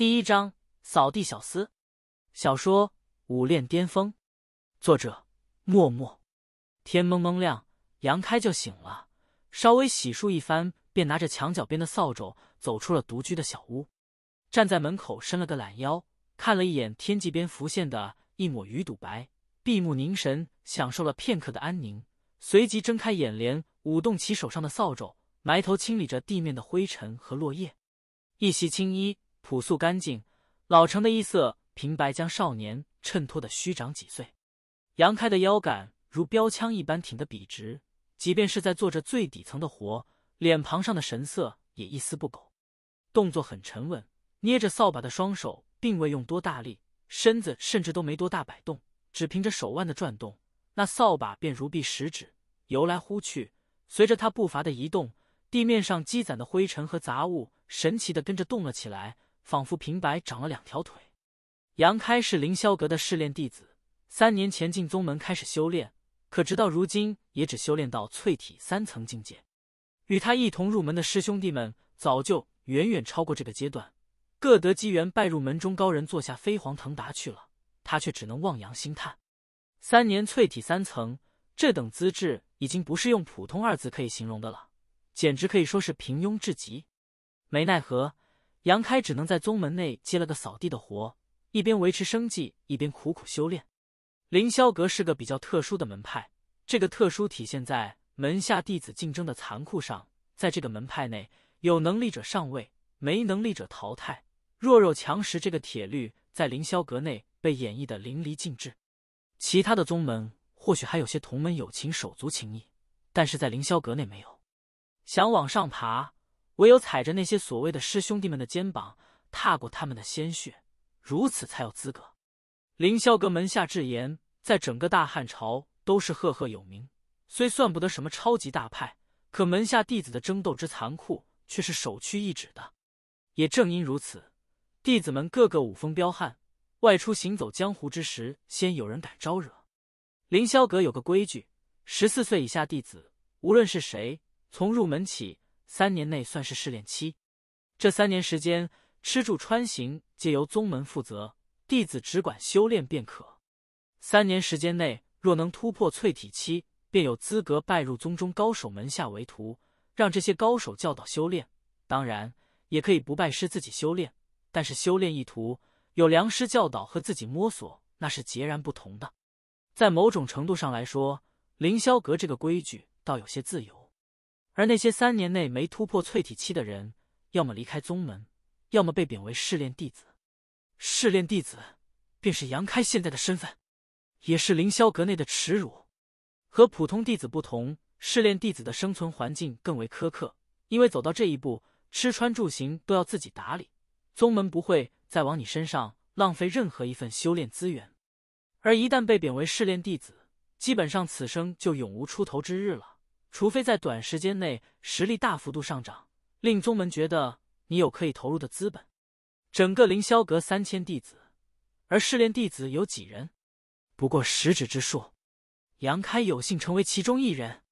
第一章，扫地小厮。小说《武练巅峰》，作者：默默。天蒙蒙亮，杨开就醒了，稍微洗漱一番，便拿着墙角边的扫帚走出了独居的小屋。站在门口，伸了个懒腰，看了一眼天际边浮现的一抹鱼肚白，闭目凝神，享受了片刻的安宁，随即睁开眼帘，舞动起手上的扫帚，埋头清理着地面的灰尘和落叶。一袭青衣。朴素干净，老成的衣色平白将少年衬托的虚长几岁。杨开的腰杆如标枪一般挺得笔直，即便是在做着最底层的活，脸庞上的神色也一丝不苟，动作很沉稳。捏着扫把的双手并未用多大力，身子甚至都没多大摆动，只凭着手腕的转动，那扫把便如臂使指，游来忽去。随着他步伐的移动，地面上积攒的灰尘和杂物神奇的跟着动了起来。仿佛平白长了两条腿。杨开是凌霄阁的试炼弟子，三年前进宗门开始修炼，可直到如今也只修炼到淬体三层境界。与他一同入门的师兄弟们早就远远超过这个阶段，各得机缘拜入门中高人坐下，飞黄腾达去了。他却只能望洋兴叹。三年淬体三层，这等资质已经不是用“普通”二字可以形容的了，简直可以说是平庸至极。没奈何。杨开只能在宗门内接了个扫地的活，一边维持生计，一边苦苦修炼。凌霄阁是个比较特殊的门派，这个特殊体现在门下弟子竞争的残酷上。在这个门派内，有能力者上位，没能力者淘汰，弱肉强食这个铁律在凌霄阁内被演绎的淋漓尽致。其他的宗门或许还有些同门友情、手足情谊，但是在凌霄阁内没有。想往上爬。唯有踩着那些所谓的师兄弟们的肩膀，踏过他们的鲜血，如此才有资格。凌霄阁门下智言，在整个大汉朝都是赫赫有名。虽算不得什么超级大派，可门下弟子的争斗之残酷却是首屈一指的。也正因如此，弟子们个个武风彪悍，外出行走江湖之时，鲜有人敢招惹。凌霄阁有个规矩：十四岁以下弟子，无论是谁，从入门起。三年内算是试炼期，这三年时间，吃住穿行皆由宗门负责，弟子只管修炼便可。三年时间内若能突破淬体期，便有资格拜入宗中高手门下为徒，让这些高手教导修炼。当然，也可以不拜师自己修炼，但是修炼一途，有良师教导和自己摸索那是截然不同的。在某种程度上来说，凌霄阁这个规矩倒有些自由。而那些三年内没突破淬体期的人，要么离开宗门，要么被贬为试炼弟子。试炼弟子便是杨开现在的身份，也是凌霄阁内的耻辱。和普通弟子不同，试炼弟子的生存环境更为苛刻，因为走到这一步，吃穿住行都要自己打理，宗门不会再往你身上浪费任何一份修炼资源。而一旦被贬为试炼弟子，基本上此生就永无出头之日了。除非在短时间内实力大幅度上涨，令宗门觉得你有可以投入的资本。整个凌霄阁三千弟子，而试炼弟子有几人？不过十指之数。杨开有幸成为其中一人。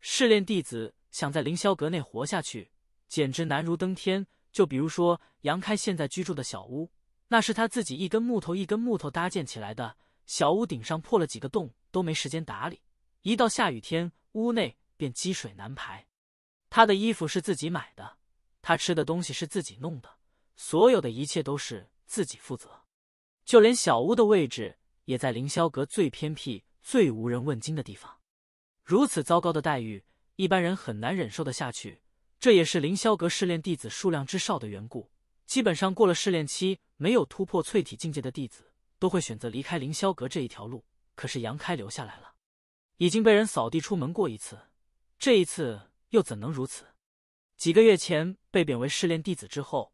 试炼弟子想在凌霄阁内活下去，简直难如登天。就比如说杨开现在居住的小屋，那是他自己一根木头一根木头搭建起来的，小屋顶上破了几个洞，都没时间打理。一到下雨天，屋内。便积水难排。他的衣服是自己买的，他吃的东西是自己弄的，所有的一切都是自己负责，就连小屋的位置也在凌霄阁最偏僻、最无人问津的地方。如此糟糕的待遇，一般人很难忍受的下去。这也是凌霄阁试炼弟子数量之少的缘故。基本上过了试炼期，没有突破淬体境界的弟子都会选择离开凌霄阁这一条路。可是杨开留下来了，已经被人扫地出门过一次。这一次又怎能如此？几个月前被贬为试炼弟子之后，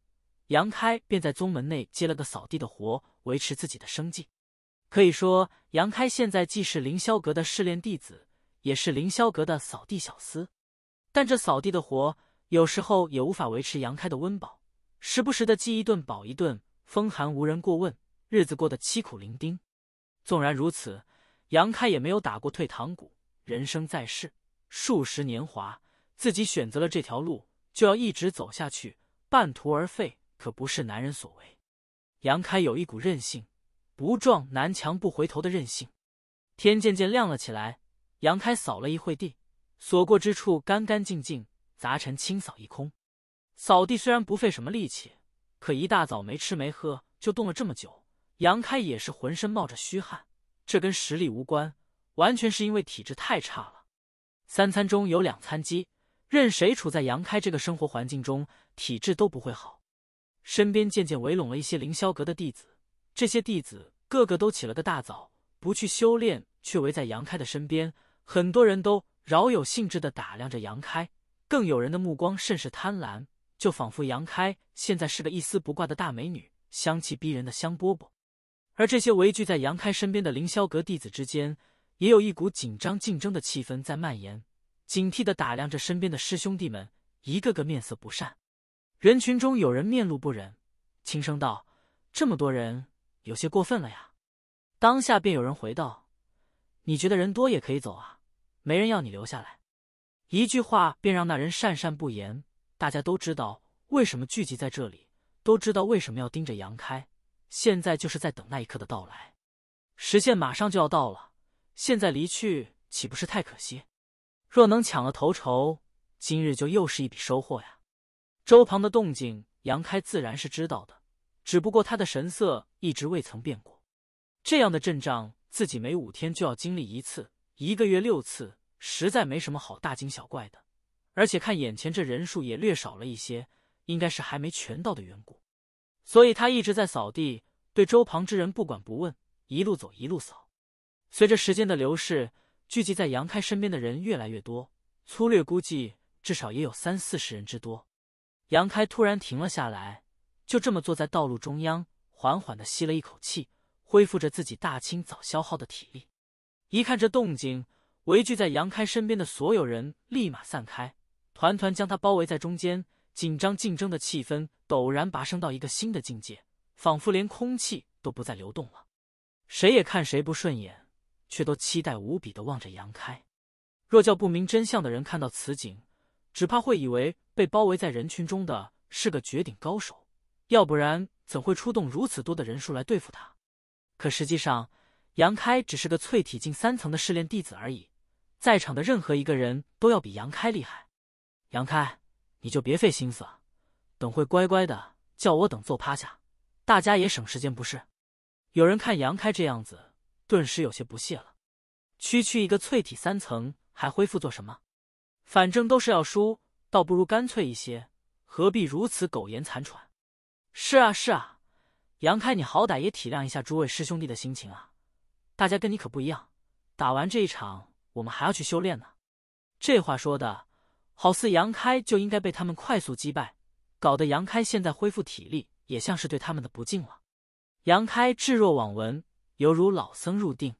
杨开便在宗门内接了个扫地的活，维持自己的生计。可以说，杨开现在既是凌霄阁的试炼弟子，也是凌霄阁的扫地小厮。但这扫地的活，有时候也无法维持杨开的温饱，时不时的饥一顿饱一顿，风寒无人过问，日子过得凄苦伶仃。纵然如此，杨开也没有打过退堂鼓。人生在世。数十年华，自己选择了这条路，就要一直走下去。半途而废可不是男人所为。杨开有一股韧性，不撞南墙不回头的韧性。天渐渐亮了起来，杨开扫了一会地，所过之处干干净净，杂尘清扫一空。扫地虽然不费什么力气，可一大早没吃没喝就动了这么久，杨开也是浑身冒着虚汗。这跟实力无关，完全是因为体质太差了。三餐中有两餐鸡，任谁处在杨开这个生活环境中，体质都不会好。身边渐渐围拢了一些凌霄阁的弟子，这些弟子个个都起了个大早，不去修炼，却围在杨开的身边。很多人都饶有兴致地打量着杨开，更有人的目光甚是贪婪，就仿佛杨开现在是个一丝不挂的大美女，香气逼人的香饽饽。而这些围聚在杨开身边的凌霄阁弟子之间。也有一股紧张竞争的气氛在蔓延，警惕的打量着身边的师兄弟们，一个个面色不善。人群中有人面露不忍，轻声道：“这么多人，有些过分了呀。”当下便有人回道：“你觉得人多也可以走啊，没人要你留下来。”一句话便让那人讪讪不言。大家都知道为什么聚集在这里，都知道为什么要盯着杨开，现在就是在等那一刻的到来，时限马上就要到了。现在离去岂不是太可惜？若能抢了头筹，今日就又是一笔收获呀！周旁的动静，杨开自然是知道的，只不过他的神色一直未曾变过。这样的阵仗，自己每五天就要经历一次，一个月六次，实在没什么好大惊小怪的。而且看眼前这人数也略少了一些，应该是还没全到的缘故。所以他一直在扫地，对周旁之人不管不问，一路走一路扫。随着时间的流逝，聚集在杨开身边的人越来越多，粗略估计至少也有三四十人之多。杨开突然停了下来，就这么坐在道路中央，缓缓的吸了一口气，恢复着自己大清早消耗的体力。一看这动静，围聚在杨开身边的所有人立马散开，团团将他包围在中间，紧张竞争的气氛陡然拔升到一个新的境界，仿佛连空气都不再流动了，谁也看谁不顺眼。却都期待无比的望着杨开。若叫不明真相的人看到此景，只怕会以为被包围在人群中的是个绝顶高手，要不然怎会出动如此多的人数来对付他？可实际上，杨开只是个淬体近三层的试炼弟子而已。在场的任何一个人都要比杨开厉害。杨开，你就别费心思了，等会乖乖的叫我等揍趴下，大家也省时间不是？有人看杨开这样子。顿时有些不屑了，区区一个淬体三层，还恢复做什么？反正都是要输，倒不如干脆一些，何必如此苟延残喘？是啊，是啊，杨开，你好歹也体谅一下诸位师兄弟的心情啊！大家跟你可不一样，打完这一场，我们还要去修炼呢。这话说的好似杨开就应该被他们快速击败，搞得杨开现在恢复体力也像是对他们的不敬了。杨开置若罔闻。犹如老僧入定，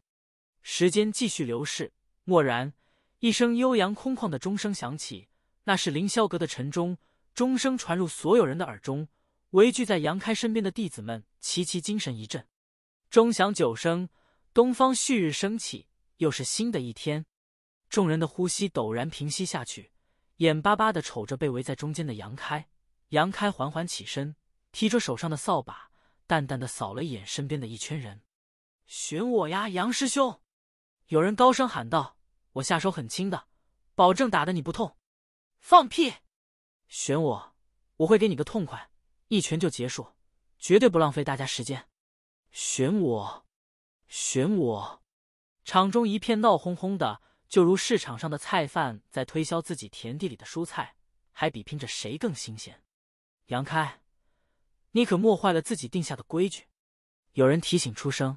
时间继续流逝。蓦然，一声悠扬空旷的钟声响起，那是凌霄阁的晨钟。钟声传入所有人的耳中，围聚在杨开身边的弟子们齐齐精神一振。钟响九声，东方旭日升起，又是新的一天。众人的呼吸陡然平息下去，眼巴巴的瞅着被围在中间的杨开。杨开缓缓起身，提着手上的扫把，淡淡的扫了一眼身边的一圈人。选我呀，杨师兄！有人高声喊道：“我下手很轻的，保证打得你不痛。”放屁！选我，我会给你个痛快，一拳就结束，绝对不浪费大家时间。选我，选我！场中一片闹哄哄的，就如市场上的菜贩在推销自己田地里的蔬菜，还比拼着谁更新鲜。杨开，你可莫坏了自己定下的规矩！有人提醒出声。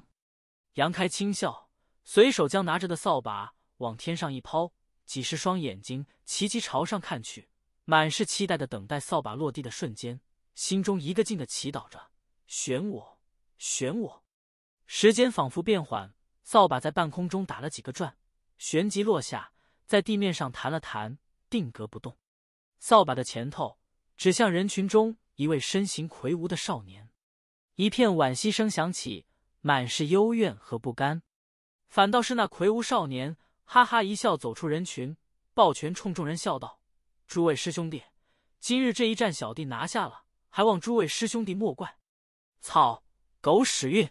杨开轻笑，随手将拿着的扫把往天上一抛，几十双眼睛齐齐朝上看去，满是期待的等待扫把落地的瞬间，心中一个劲的祈祷着：“选我，选我！”时间仿佛变缓，扫把在半空中打了几个转，旋即落下，在地面上弹了弹，定格不动。扫把的前头指向人群中一位身形魁梧的少年，一片惋惜声响起。满是幽怨和不甘，反倒是那魁梧少年哈哈一笑，走出人群，抱拳冲众人笑道：“诸位师兄弟，今日这一战，小弟拿下了，还望诸位师兄弟莫怪。”操狗屎运！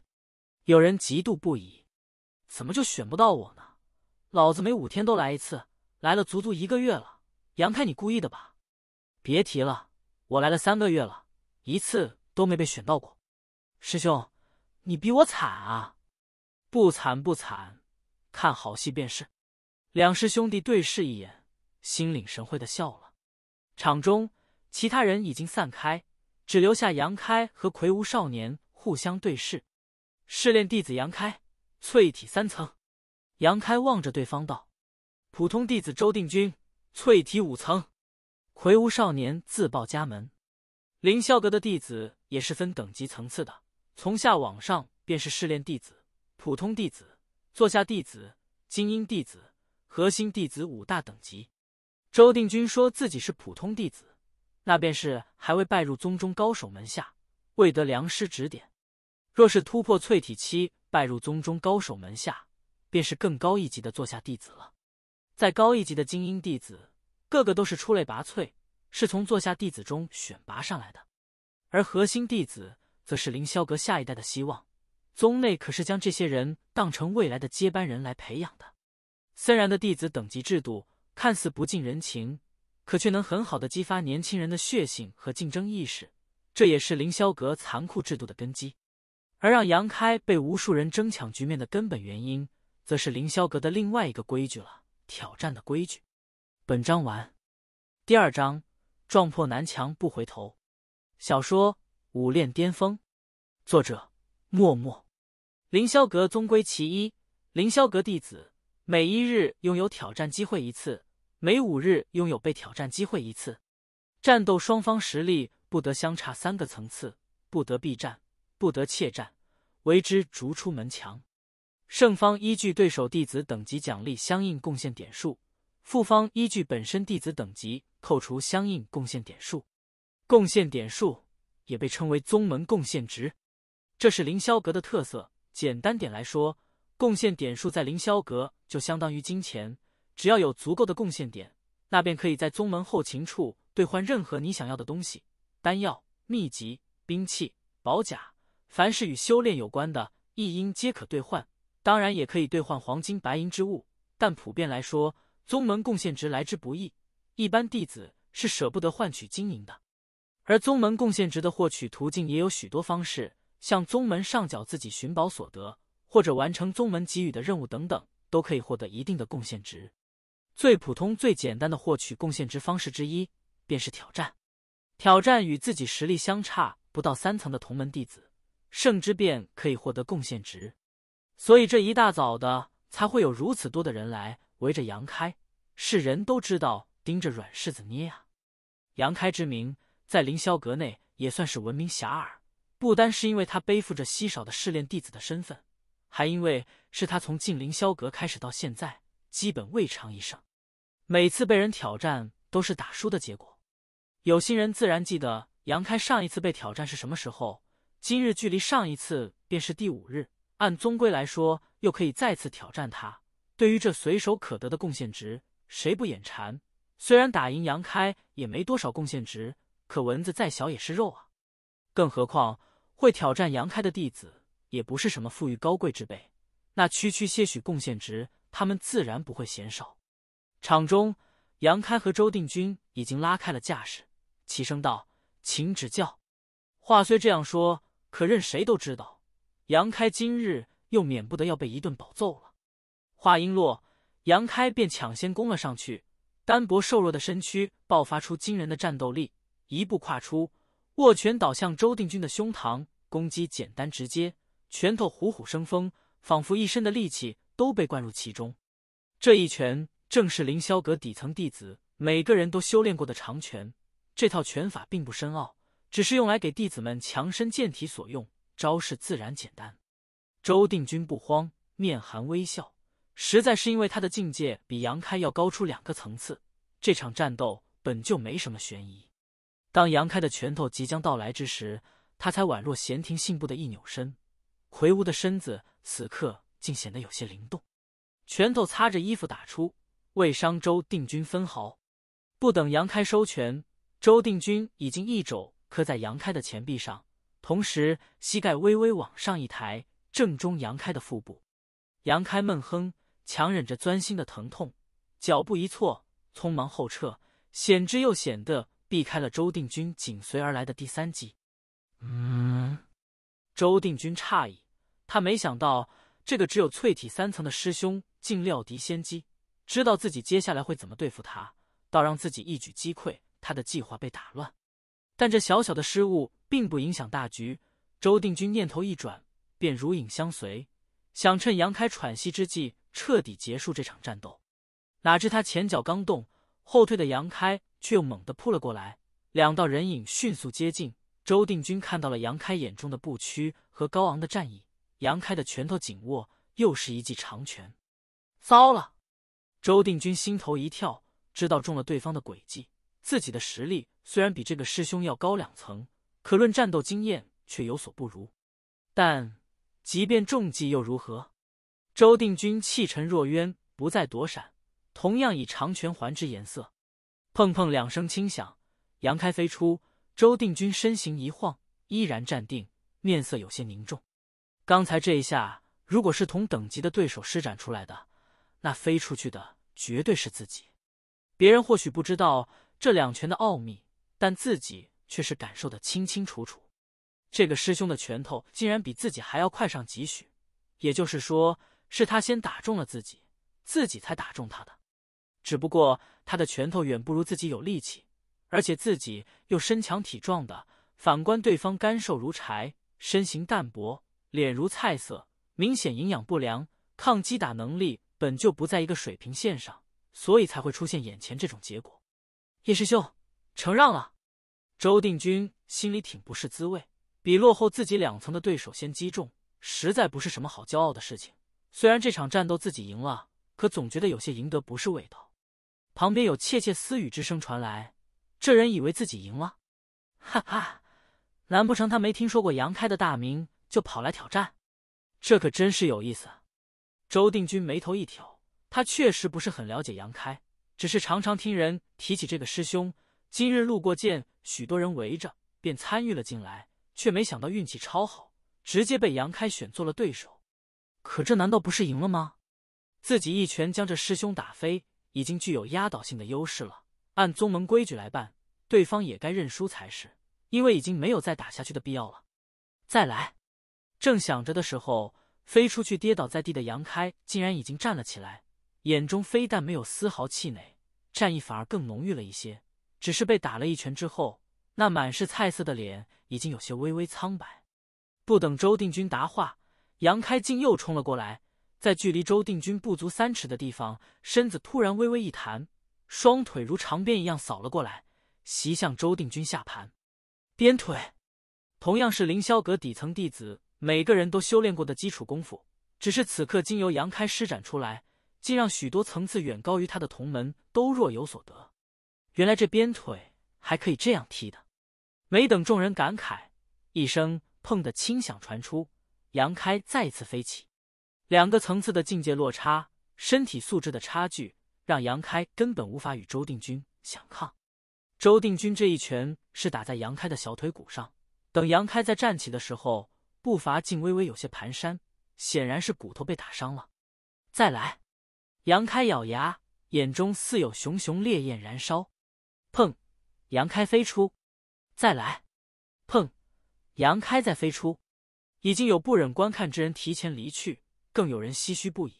有人嫉妒不已，怎么就选不到我呢？老子每五天都来一次，来了足足一个月了。杨开，你故意的吧？别提了，我来了三个月了，一次都没被选到过。师兄。你比我惨啊！不惨不惨，看好戏便是。两师兄弟对视一眼，心领神会的笑了。场中其他人已经散开，只留下杨开和魁梧少年互相对视。试炼弟子杨开，淬体三层。杨开望着对方道：“普通弟子周定军，淬体五层。”魁梧少年自报家门：“凌霄阁的弟子也是分等级层次的。”从下往上，便是试炼弟子、普通弟子、座下弟子、精英弟子、核心弟子五大等级。周定军说自己是普通弟子，那便是还未拜入宗中高手门下，未得良师指点。若是突破淬体期，拜入宗中高手门下，便是更高一级的座下弟子了。在高一级的精英弟子，个个都是出类拔萃，是从座下弟子中选拔上来的。而核心弟子。则是凌霄阁下一代的希望，宗内可是将这些人当成未来的接班人来培养的。森然的弟子等级制度看似不近人情，可却能很好的激发年轻人的血性和竞争意识，这也是凌霄阁残酷制度的根基。而让杨开被无数人争抢局面的根本原因，则是凌霄阁的另外一个规矩了——挑战的规矩。本章完。第二章：撞破南墙不回头。小说。武练巅峰，作者默默。凌霄阁宗规其一：凌霄阁弟子每一日拥有挑战机会一次，每五日拥有被挑战机会一次。战斗双方实力不得相差三个层次，不得避战，不得怯战，为之逐出门墙。胜方依据对手弟子等级奖励相应贡献点数，负方依据本身弟子等级扣除相应贡献点数。贡献点数。也被称为宗门贡献值，这是凌霄阁的特色。简单点来说，贡献点数在凌霄阁就相当于金钱。只要有足够的贡献点，那便可以在宗门后勤处兑换任何你想要的东西：丹药、秘籍、兵器、宝甲，凡是与修炼有关的，一应皆可兑换。当然，也可以兑换黄金、白银之物。但普遍来说，宗门贡献值来之不易，一般弟子是舍不得换取金银的。而宗门贡献值的获取途径也有许多方式，向宗门上缴自己寻宝所得，或者完成宗门给予的任务等等，都可以获得一定的贡献值。最普通、最简单的获取贡献值方式之一，便是挑战。挑战与自己实力相差不到三层的同门弟子，胜之便可以获得贡献值。所以这一大早的，才会有如此多的人来围着杨开，是人都知道盯着软柿子捏啊。杨开之名。在凌霄阁内也算是闻名遐迩，不单是因为他背负着稀少的试炼弟子的身份，还因为是他从进凌霄阁开始到现在，基本未尝一胜。每次被人挑战都是打输的结果。有心人自然记得杨开上一次被挑战是什么时候。今日距离上一次便是第五日，按宗规来说，又可以再次挑战他。对于这随手可得的贡献值，谁不眼馋？虽然打赢杨开也没多少贡献值。可蚊子再小也是肉啊，更何况会挑战杨开的弟子也不是什么富裕高贵之辈，那区区些许贡献值，他们自然不会嫌少。场中，杨开和周定军已经拉开了架势，齐声道：“请指教。”话虽这样说，可任谁都知道，杨开今日又免不得要被一顿暴揍了。话音落，杨开便抢先攻了上去，单薄瘦弱的身躯爆发出惊人的战斗力。一步跨出，握拳倒向周定军的胸膛，攻击简单直接，拳头虎虎生风，仿佛一身的力气都被灌入其中。这一拳正是凌霄阁底层弟子每个人都修炼过的长拳，这套拳法并不深奥，只是用来给弟子们强身健体所用，招式自然简单。周定军不慌，面含微笑，实在是因为他的境界比杨开要高出两个层次，这场战斗本就没什么悬疑。当杨开的拳头即将到来之时，他才宛若闲庭信步的一扭身，魁梧的身子此刻竟显得有些灵动。拳头擦着衣服打出，未伤周定军分毫。不等杨开收拳，周定军已经一肘磕在杨开的前臂上，同时膝盖微微往上一抬，正中杨开的腹部。杨开闷哼，强忍着钻心的疼痛，脚步一错，匆忙后撤，险之又险的避开了周定军紧随而来的第三击。嗯，周定军诧异，他没想到这个只有淬体三层的师兄竟料敌先机，知道自己接下来会怎么对付他，倒让自己一举击溃他的计划被打乱。但这小小的失误并不影响大局。周定军念头一转，便如影相随，想趁杨开喘息之际彻底结束这场战斗。哪知他前脚刚动，后退的杨开却又猛地扑了过来，两道人影迅速接近。周定军看到了杨开眼中的不屈和高昂的战意，杨开的拳头紧握，又是一记长拳。糟了！周定军心头一跳，知道中了对方的诡计。自己的实力虽然比这个师兄要高两层，可论战斗经验却有所不如。但即便中计又如何？周定军气沉若渊，不再躲闪。同样以长拳环之颜色，碰碰两声轻响，杨开飞出，周定军身形一晃，依然站定，面色有些凝重。刚才这一下，如果是同等级的对手施展出来的，那飞出去的绝对是自己。别人或许不知道这两拳的奥秘，但自己却是感受的清清楚楚。这个师兄的拳头竟然比自己还要快上几许，也就是说，是他先打中了自己，自己才打中他的。只不过他的拳头远不如自己有力气，而且自己又身强体壮的。反观对方干瘦如柴，身形淡薄，脸如菜色，明显营养不良，抗击打能力本就不在一个水平线上，所以才会出现眼前这种结果。叶师兄，承让了。周定军心里挺不是滋味，比落后自己两层的对手先击中，实在不是什么好骄傲的事情。虽然这场战斗自己赢了，可总觉得有些赢得不是味道。旁边有窃窃私语之声传来，这人以为自己赢了，哈哈，难不成他没听说过杨开的大名就跑来挑战？这可真是有意思。周定军眉头一挑，他确实不是很了解杨开，只是常常听人提起这个师兄。今日路过见许多人围着，便参与了进来，却没想到运气超好，直接被杨开选做了对手。可这难道不是赢了吗？自己一拳将这师兄打飞。已经具有压倒性的优势了，按宗门规矩来办，对方也该认输才是，因为已经没有再打下去的必要了。再来，正想着的时候，飞出去跌倒在地的杨开竟然已经站了起来，眼中非但没有丝毫气馁，战意反而更浓郁了一些。只是被打了一拳之后，那满是菜色的脸已经有些微微苍白。不等周定军答话，杨开竟又冲了过来。在距离周定军不足三尺的地方，身子突然微微一弹，双腿如长鞭一样扫了过来，袭向周定军下盘。鞭腿，同样是凌霄阁底层弟子每个人都修炼过的基础功夫，只是此刻经由杨开施展出来，竟让许多层次远高于他的同门都若有所得。原来这鞭腿还可以这样踢的。没等众人感慨，一声“碰”的轻响传出，杨开再次飞起。两个层次的境界落差，身体素质的差距，让杨开根本无法与周定军相抗。周定军这一拳是打在杨开的小腿骨上，等杨开在站起的时候，步伐竟微微有些蹒跚，显然是骨头被打伤了。再来，杨开咬牙，眼中似有熊熊烈焰燃烧。砰！杨开飞出。再来，砰！杨开再飞出。已经有不忍观看之人提前离去。更有人唏嘘不已，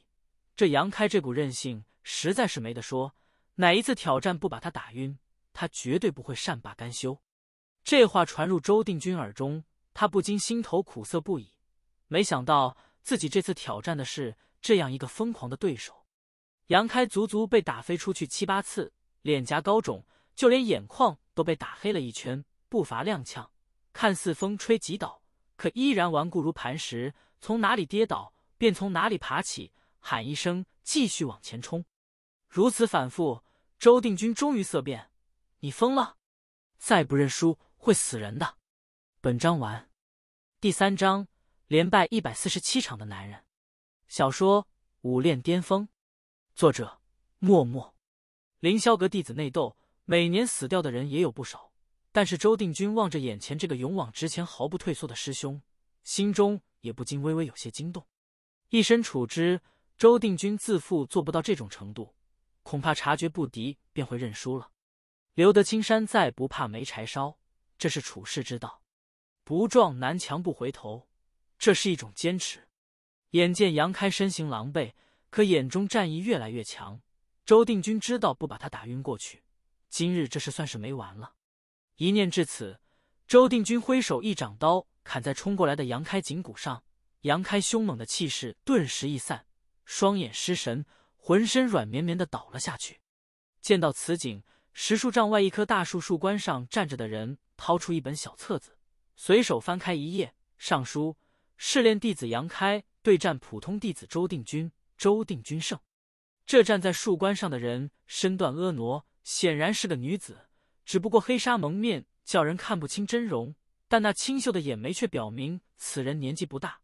这杨开这股韧性实在是没得说，哪一次挑战不把他打晕，他绝对不会善罢甘休。这话传入周定军耳中，他不禁心头苦涩不已。没想到自己这次挑战的是这样一个疯狂的对手，杨开足足被打飞出去七八次，脸颊高肿，就连眼眶都被打黑了一圈，步伐踉跄，看似风吹即倒，可依然顽固如磐石，从哪里跌倒。便从哪里爬起，喊一声，继续往前冲，如此反复，周定军终于色变：“你疯了！再不认输会死人的。”本章完。第三章：连败一百四十七场的男人。小说《武练巅峰》，作者：默默。凌霄阁弟子内斗，每年死掉的人也有不少。但是周定军望着眼前这个勇往直前、毫不退缩的师兄，心中也不禁微微有些惊动。一身处之，周定军自负做不到这种程度，恐怕察觉不敌便会认输了。留得青山在，不怕没柴烧，这是处世之道。不撞南墙不回头，这是一种坚持。眼见杨开身形狼狈，可眼中战意越来越强。周定军知道不把他打晕过去，今日这事算是没完了。一念至此，周定军挥手一掌刀砍在冲过来的杨开颈骨上。杨开凶猛的气势顿时一散，双眼失神，浑身软绵绵的倒了下去。见到此景，十数丈外一棵大树树冠上站着的人掏出一本小册子，随手翻开一页，上书“试炼弟子杨开对战普通弟子周定军，周定军胜。”这站在树冠上的人身段婀娜，显然是个女子，只不过黑纱蒙面，叫人看不清真容。但那清秀的眼眉却表明此人年纪不大。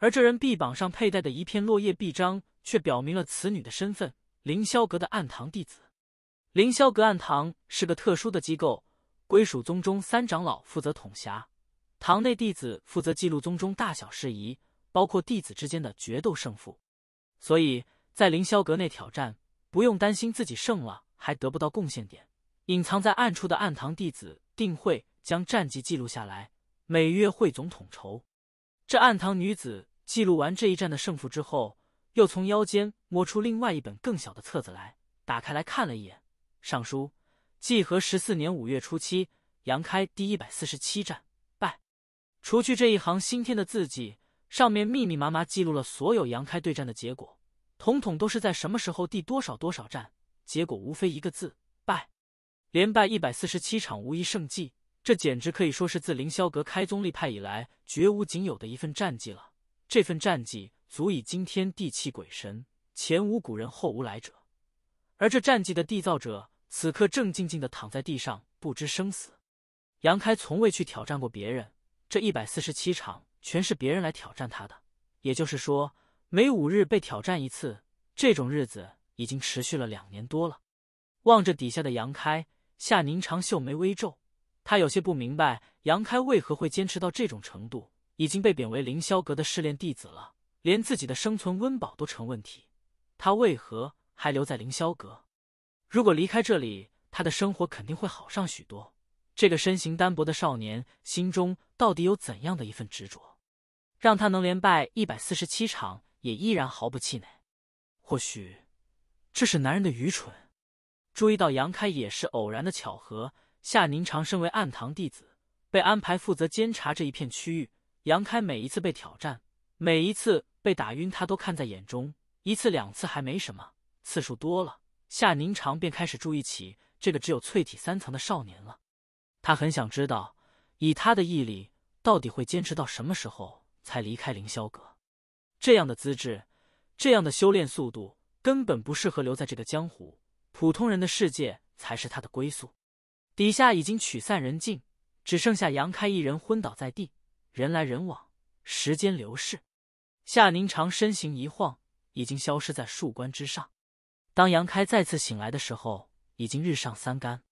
而这人臂膀上佩戴的一片落叶臂章，却表明了此女的身份——凌霄阁的暗堂弟子。凌霄阁暗堂是个特殊的机构，归属宗中三长老负责统辖，堂内弟子负责记录宗中大小事宜，包括弟子之间的决斗胜负。所以在凌霄阁内挑战，不用担心自己胜了还得不到贡献点，隐藏在暗处的暗堂弟子定会将战绩记录下来，每月汇总统筹。这暗堂女子。记录完这一战的胜负之后，又从腰间摸出另外一本更小的册子来，打开来看了一眼。上书：纪和十四年五月初七，杨开第一百四十七战败。除去这一行新添的字迹，上面密密麻麻记录了所有杨开对战的结果，统统都是在什么时候第多少多少战，结果无非一个字败。连败一百四十七场，无一胜绩，这简直可以说是自凌霄阁开宗立派以来绝无仅有的一份战绩了。这份战绩足以惊天地泣鬼神，前无古人后无来者。而这战绩的缔造者，此刻正静静的躺在地上，不知生死。杨开从未去挑战过别人，这一百四十七场全是别人来挑战他的。也就是说，每五日被挑战一次，这种日子已经持续了两年多了。望着底下的杨开，夏宁长秀眉微皱，他有些不明白杨开为何会坚持到这种程度。已经被贬为凌霄阁的试炼弟子了，连自己的生存温饱都成问题。他为何还留在凌霄阁？如果离开这里，他的生活肯定会好上许多。这个身形单薄的少年心中到底有怎样的一份执着，让他能连败一百四十七场也依然毫不气馁？或许，这是男人的愚蠢。注意到杨开也是偶然的巧合。夏宁长身为暗堂弟子，被安排负责监察这一片区域。杨开每一次被挑战，每一次被打晕，他都看在眼中。一次两次还没什么，次数多了，夏宁长便开始注意起这个只有淬体三层的少年了。他很想知道，以他的毅力，到底会坚持到什么时候才离开凌霄阁？这样的资质，这样的修炼速度，根本不适合留在这个江湖。普通人的世界才是他的归宿。底下已经取散人境，只剩下杨开一人昏倒在地。人来人往，时间流逝。夏宁长身形一晃，已经消失在树冠之上。当杨开再次醒来的时候，已经日上三竿，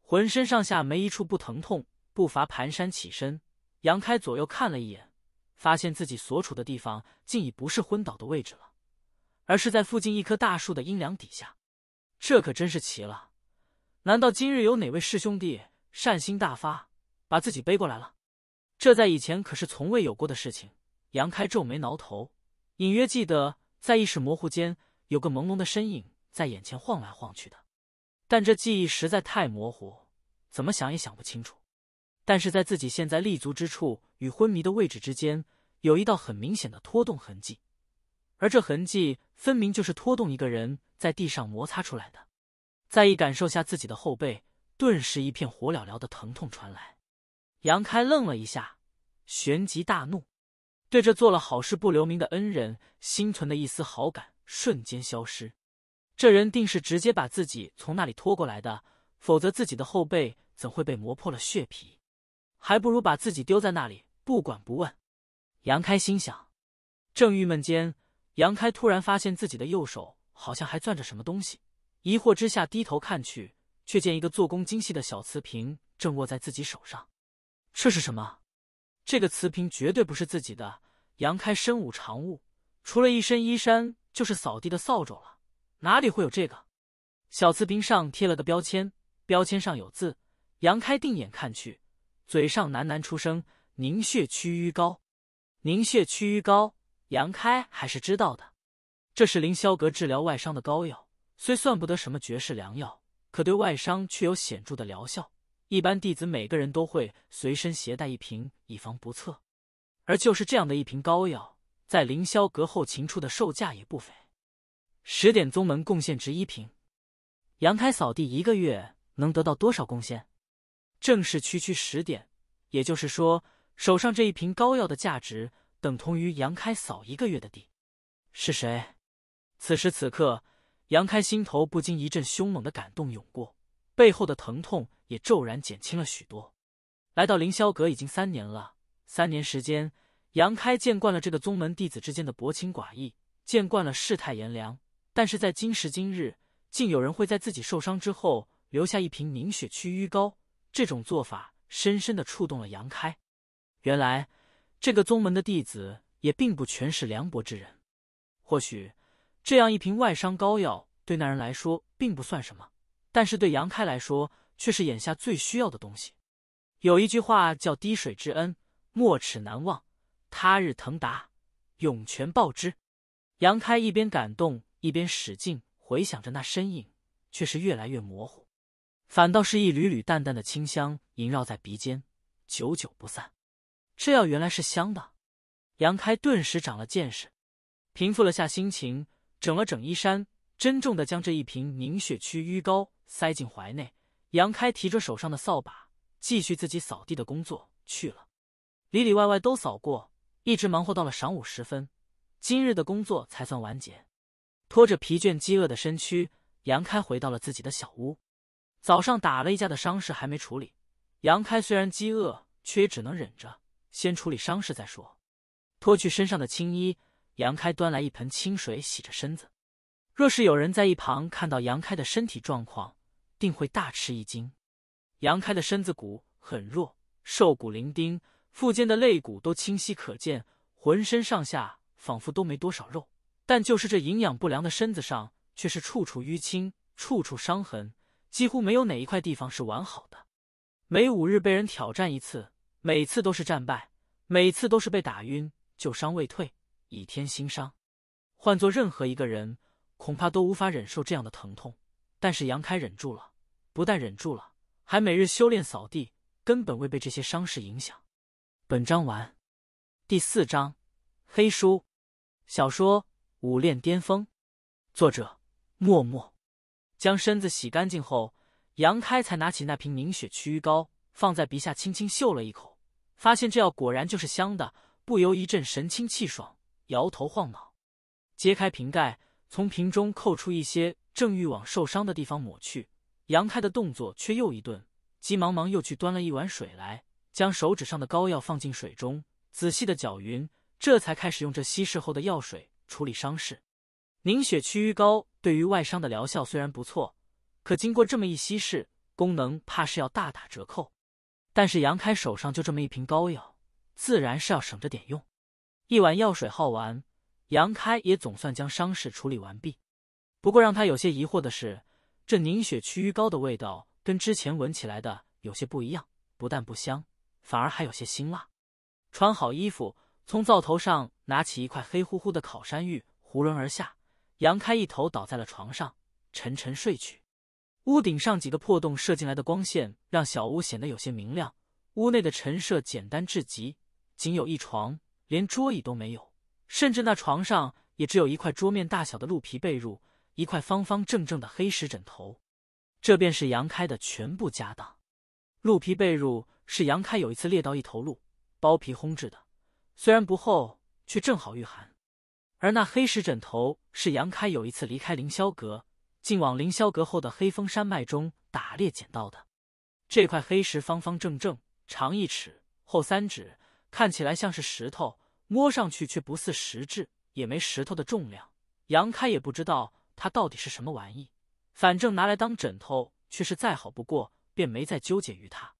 浑身上下没一处不疼痛，步伐蹒跚起身。杨开左右看了一眼，发现自己所处的地方竟已不是昏倒的位置了，而是在附近一棵大树的阴凉底下。这可真是奇了！难道今日有哪位师兄弟善心大发，把自己背过来了？这在以前可是从未有过的事情。杨开皱眉挠头，隐约记得在意识模糊间有个朦胧的身影在眼前晃来晃去的，但这记忆实在太模糊，怎么想也想不清楚。但是在自己现在立足之处与昏迷的位置之间，有一道很明显的拖动痕迹，而这痕迹分明就是拖动一个人在地上摩擦出来的。再一感受下自己的后背，顿时一片火燎燎的疼痛传来。杨开愣了一下，旋即大怒，对这做了好事不留名的恩人心存的一丝好感瞬间消失。这人定是直接把自己从那里拖过来的，否则自己的后背怎会被磨破了血皮？还不如把自己丢在那里不管不问。杨开心想，正郁闷间，杨开突然发现自己的右手好像还攥着什么东西，疑惑之下低头看去，却见一个做工精细的小瓷瓶正握在自己手上。这是什么？这个瓷瓶绝对不是自己的。杨开身无长物，除了一身衣衫就是扫地的扫帚了，哪里会有这个？小瓷瓶上贴了个标签，标签上有字。杨开定眼看去，嘴上喃喃出声：“凝血祛瘀膏。”凝血祛瘀膏，杨开还是知道的。这是凌霄阁治疗外伤的膏药，虽算不得什么绝世良药，可对外伤却有显著的疗效。一般弟子每个人都会随身携带一瓶，以防不测。而就是这样的一瓶膏药，在凌霄阁后勤处的售价也不菲，十点宗门贡献值一瓶。杨开扫地一个月能得到多少贡献？正是区区十点，也就是说，手上这一瓶膏药的价值等同于杨开扫一个月的地。是谁？此时此刻，杨开心头不禁一阵凶猛的感动涌过，背后的疼痛。也骤然减轻了许多。来到凌霄阁已经三年了，三年时间，杨开见惯了这个宗门弟子之间的薄情寡义，见惯了世态炎凉。但是在今时今日，竟有人会在自己受伤之后留下一瓶凝血祛瘀膏，这种做法深深的触动了杨开。原来，这个宗门的弟子也并不全是凉薄之人。或许，这样一瓶外伤膏药对那人来说并不算什么，但是对杨开来说。却是眼下最需要的东西。有一句话叫“滴水之恩，莫齿难忘”，他日腾达，涌泉报之。杨开一边感动，一边使劲回想着那身影，却是越来越模糊。反倒是一缕缕淡淡的清香萦绕在鼻尖，久久不散。这药原来是香的。杨开顿时长了见识，平复了下心情，整了整衣衫，珍重的将这一瓶凝血区瘀膏塞进怀内。杨开提着手上的扫把，继续自己扫地的工作去了，里里外外都扫过，一直忙活到了晌午时分，今日的工作才算完结。拖着疲倦饥饿的身躯，杨开回到了自己的小屋。早上打了一架的伤势还没处理，杨开虽然饥饿，却也只能忍着，先处理伤势再说。脱去身上的青衣，杨开端来一盆清水洗着身子。若是有人在一旁看到杨开的身体状况，定会大吃一惊。杨开的身子骨很弱，瘦骨伶仃，腹间的肋骨都清晰可见，浑身上下仿佛都没多少肉。但就是这营养不良的身子上，却是处处淤青，处处伤痕，几乎没有哪一块地方是完好的。每五日被人挑战一次，每次都是战败，每次都是被打晕，旧伤未退，以天新伤。换做任何一个人，恐怕都无法忍受这样的疼痛。但是杨开忍住了。不但忍住了，还每日修炼扫地，根本未被这些伤势影响。本章完。第四章，黑书小说《武练巅峰》，作者：默默。将身子洗干净后，杨开才拿起那瓶凝血祛瘀膏，放在鼻下轻轻嗅了一口，发现这药果然就是香的，不由一阵神清气爽，摇头晃脑。揭开瓶盖，从瓶中扣出一些，正欲往受伤的地方抹去。杨开的动作却又一顿，急忙忙又去端了一碗水来，将手指上的膏药放进水中，仔细的搅匀，这才开始用这稀释后的药水处理伤势。凝血驱瘀膏对于外伤的疗效虽然不错，可经过这么一稀释，功能怕是要大打折扣。但是杨开手上就这么一瓶膏药，自然是要省着点用。一碗药水耗完，杨开也总算将伤势处理完毕。不过让他有些疑惑的是。这凝血祛鱼膏的味道跟之前闻起来的有些不一样，不但不香，反而还有些辛辣。穿好衣服，从灶头上拿起一块黑乎乎的烤山芋，囫囵而下。扬开一头倒在了床上，沉沉睡去。屋顶上几个破洞射进来的光线，让小屋显得有些明亮。屋内的陈设简单至极，仅有一床，连桌椅都没有，甚至那床上也只有一块桌面大小的鹿皮被褥。一块方方正正的黑石枕头，这便是杨开的全部家当。鹿皮被褥是杨开有一次猎到一头鹿，剥皮烘制的，虽然不厚，却正好御寒。而那黑石枕头是杨开有一次离开凌霄阁，进往凌霄阁后的黑风山脉中打猎捡到的。这块黑石方方正正，长一尺，厚三指，看起来像是石头，摸上去却不似石质，也没石头的重量。杨开也不知道。它到底是什么玩意？反正拿来当枕头却是再好不过，便没再纠结于它。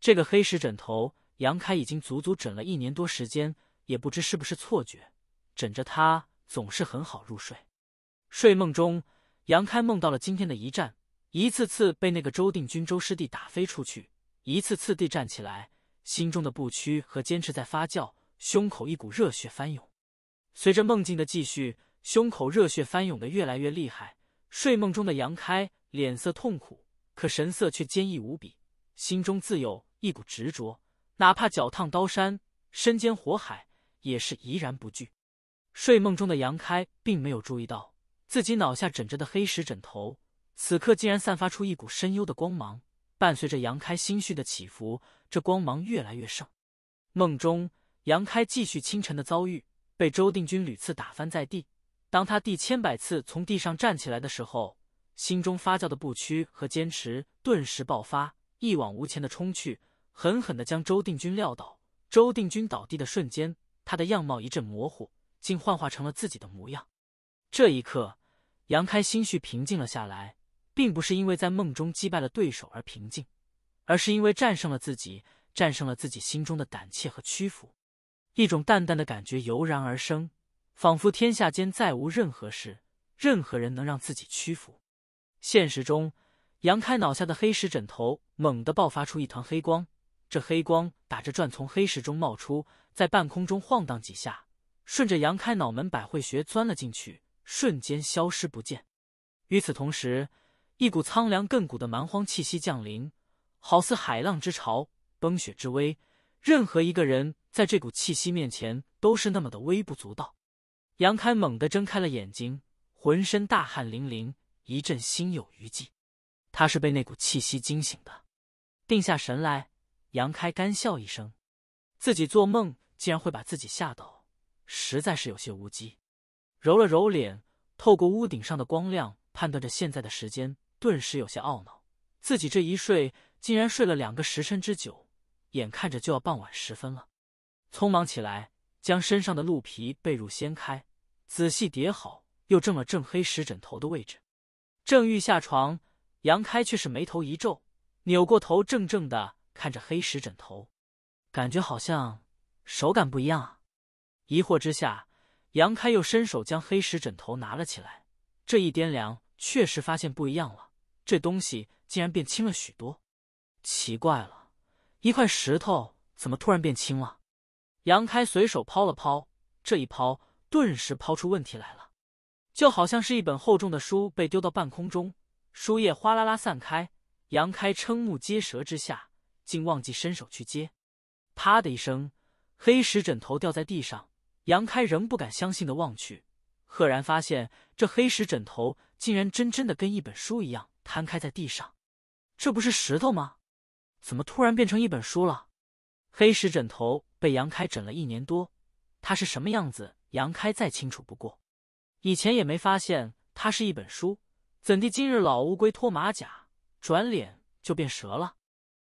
这个黑石枕头，杨开已经足足枕了一年多时间，也不知是不是错觉，枕着它总是很好入睡。睡梦中，杨开梦到了今天的一战，一次次被那个周定军周师弟打飞出去，一次次地站起来，心中的不屈和坚持在发酵，胸口一股热血翻涌。随着梦境的继续。胸口热血翻涌的越来越厉害，睡梦中的杨开脸色痛苦，可神色却坚毅无比，心中自有一股执着，哪怕脚烫刀山，身兼火海，也是怡然不惧。睡梦中的杨开并没有注意到，自己脑下枕着的黑石枕头，此刻竟然散发出一股深幽的光芒，伴随着杨开心绪的起伏，这光芒越来越盛。梦中，杨开继续清晨的遭遇，被周定军屡次打翻在地。当他第千百次从地上站起来的时候，心中发酵的不屈和坚持顿时爆发，一往无前的冲去，狠狠的将周定军撂倒。周定军倒地的瞬间，他的样貌一阵模糊，竟幻化成了自己的模样。这一刻，杨开心绪平静了下来，并不是因为在梦中击败了对手而平静，而是因为战胜了自己，战胜了自己心中的胆怯和屈服，一种淡淡的感觉油然而生。仿佛天下间再无任何事、任何人能让自己屈服。现实中，杨开脑下的黑石枕头猛地爆发出一团黑光，这黑光打着转从黑石中冒出，在半空中晃荡几下，顺着杨开脑门百会穴钻了进去，瞬间消失不见。与此同时，一股苍凉亘古的蛮荒气息降临，好似海浪之潮、崩雪之威，任何一个人在这股气息面前都是那么的微不足道。杨开猛地睁开了眼睛，浑身大汗淋淋，一阵心有余悸。他是被那股气息惊醒的。定下神来，杨开干笑一声，自己做梦竟然会把自己吓到，实在是有些无稽。揉了揉脸，透过屋顶上的光亮判断着现在的时间，顿时有些懊恼，自己这一睡竟然睡了两个时辰之久，眼看着就要傍晚时分了。匆忙起来，将身上的鹿皮被褥掀开。仔细叠好，又正了正黑石枕头的位置，正欲下床，杨开却是眉头一皱，扭过头怔怔的看着黑石枕头，感觉好像手感不一样啊。疑惑之下，杨开又伸手将黑石枕头拿了起来，这一掂量，确实发现不一样了，这东西竟然变轻了许多。奇怪了，一块石头怎么突然变轻了？杨开随手抛了抛，这一抛。顿时抛出问题来了，就好像是一本厚重的书被丢到半空中，书页哗啦啦散开。杨开瞠目结舌之下，竟忘记伸手去接。啪的一声，黑石枕头掉在地上。杨开仍不敢相信的望去，赫然发现这黑石枕头竟然真真的跟一本书一样摊开在地上。这不是石头吗？怎么突然变成一本书了？黑石枕头被杨开枕了一年多，它是什么样子？杨开再清楚不过，以前也没发现它是一本书，怎地今日老乌龟脱马甲，转脸就变蛇了？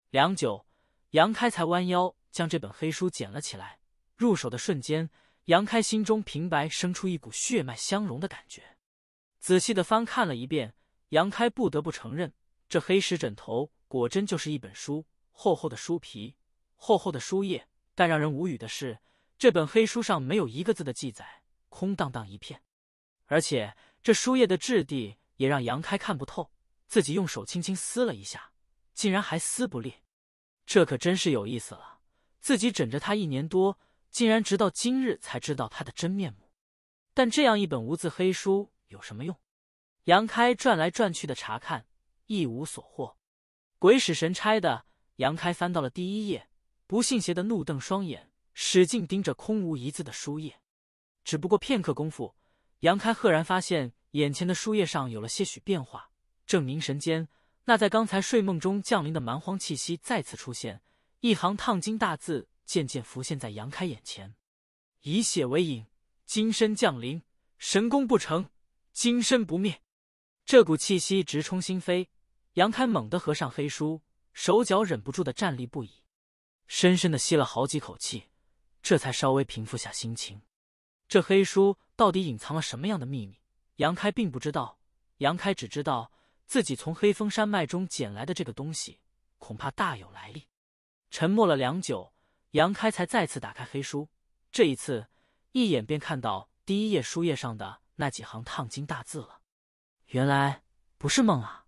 良久，杨开才弯腰将这本黑书捡了起来。入手的瞬间，杨开心中平白生出一股血脉相融的感觉。仔细的翻看了一遍，杨开不得不承认，这黑石枕头果真就是一本书，厚厚的书皮，厚厚的书页。但让人无语的是。这本黑书上没有一个字的记载，空荡荡一片，而且这书页的质地也让杨开看不透。自己用手轻轻撕了一下，竟然还撕不裂，这可真是有意思了。自己枕着他一年多，竟然直到今日才知道他的真面目。但这样一本无字黑书有什么用？杨开转来转去的查看，一无所获。鬼使神差的，杨开翻到了第一页，不信邪的怒瞪双眼。使劲盯着空无一字的书页，只不过片刻功夫，杨开赫然发现眼前的书页上有了些许变化。正凝神间，那在刚才睡梦中降临的蛮荒气息再次出现，一行烫金大字渐渐浮现在杨开眼前：“以血为引，金身降临，神功不成，金身不灭。”这股气息直冲心扉，杨开猛地合上黑书，手脚忍不住的站立不已，深深的吸了好几口气。这才稍微平复下心情，这黑书到底隐藏了什么样的秘密？杨开并不知道，杨开只知道自己从黑风山脉中捡来的这个东西，恐怕大有来历。沉默了良久，杨开才再次打开黑书，这一次一眼便看到第一页书页上的那几行烫金大字了。原来不是梦啊！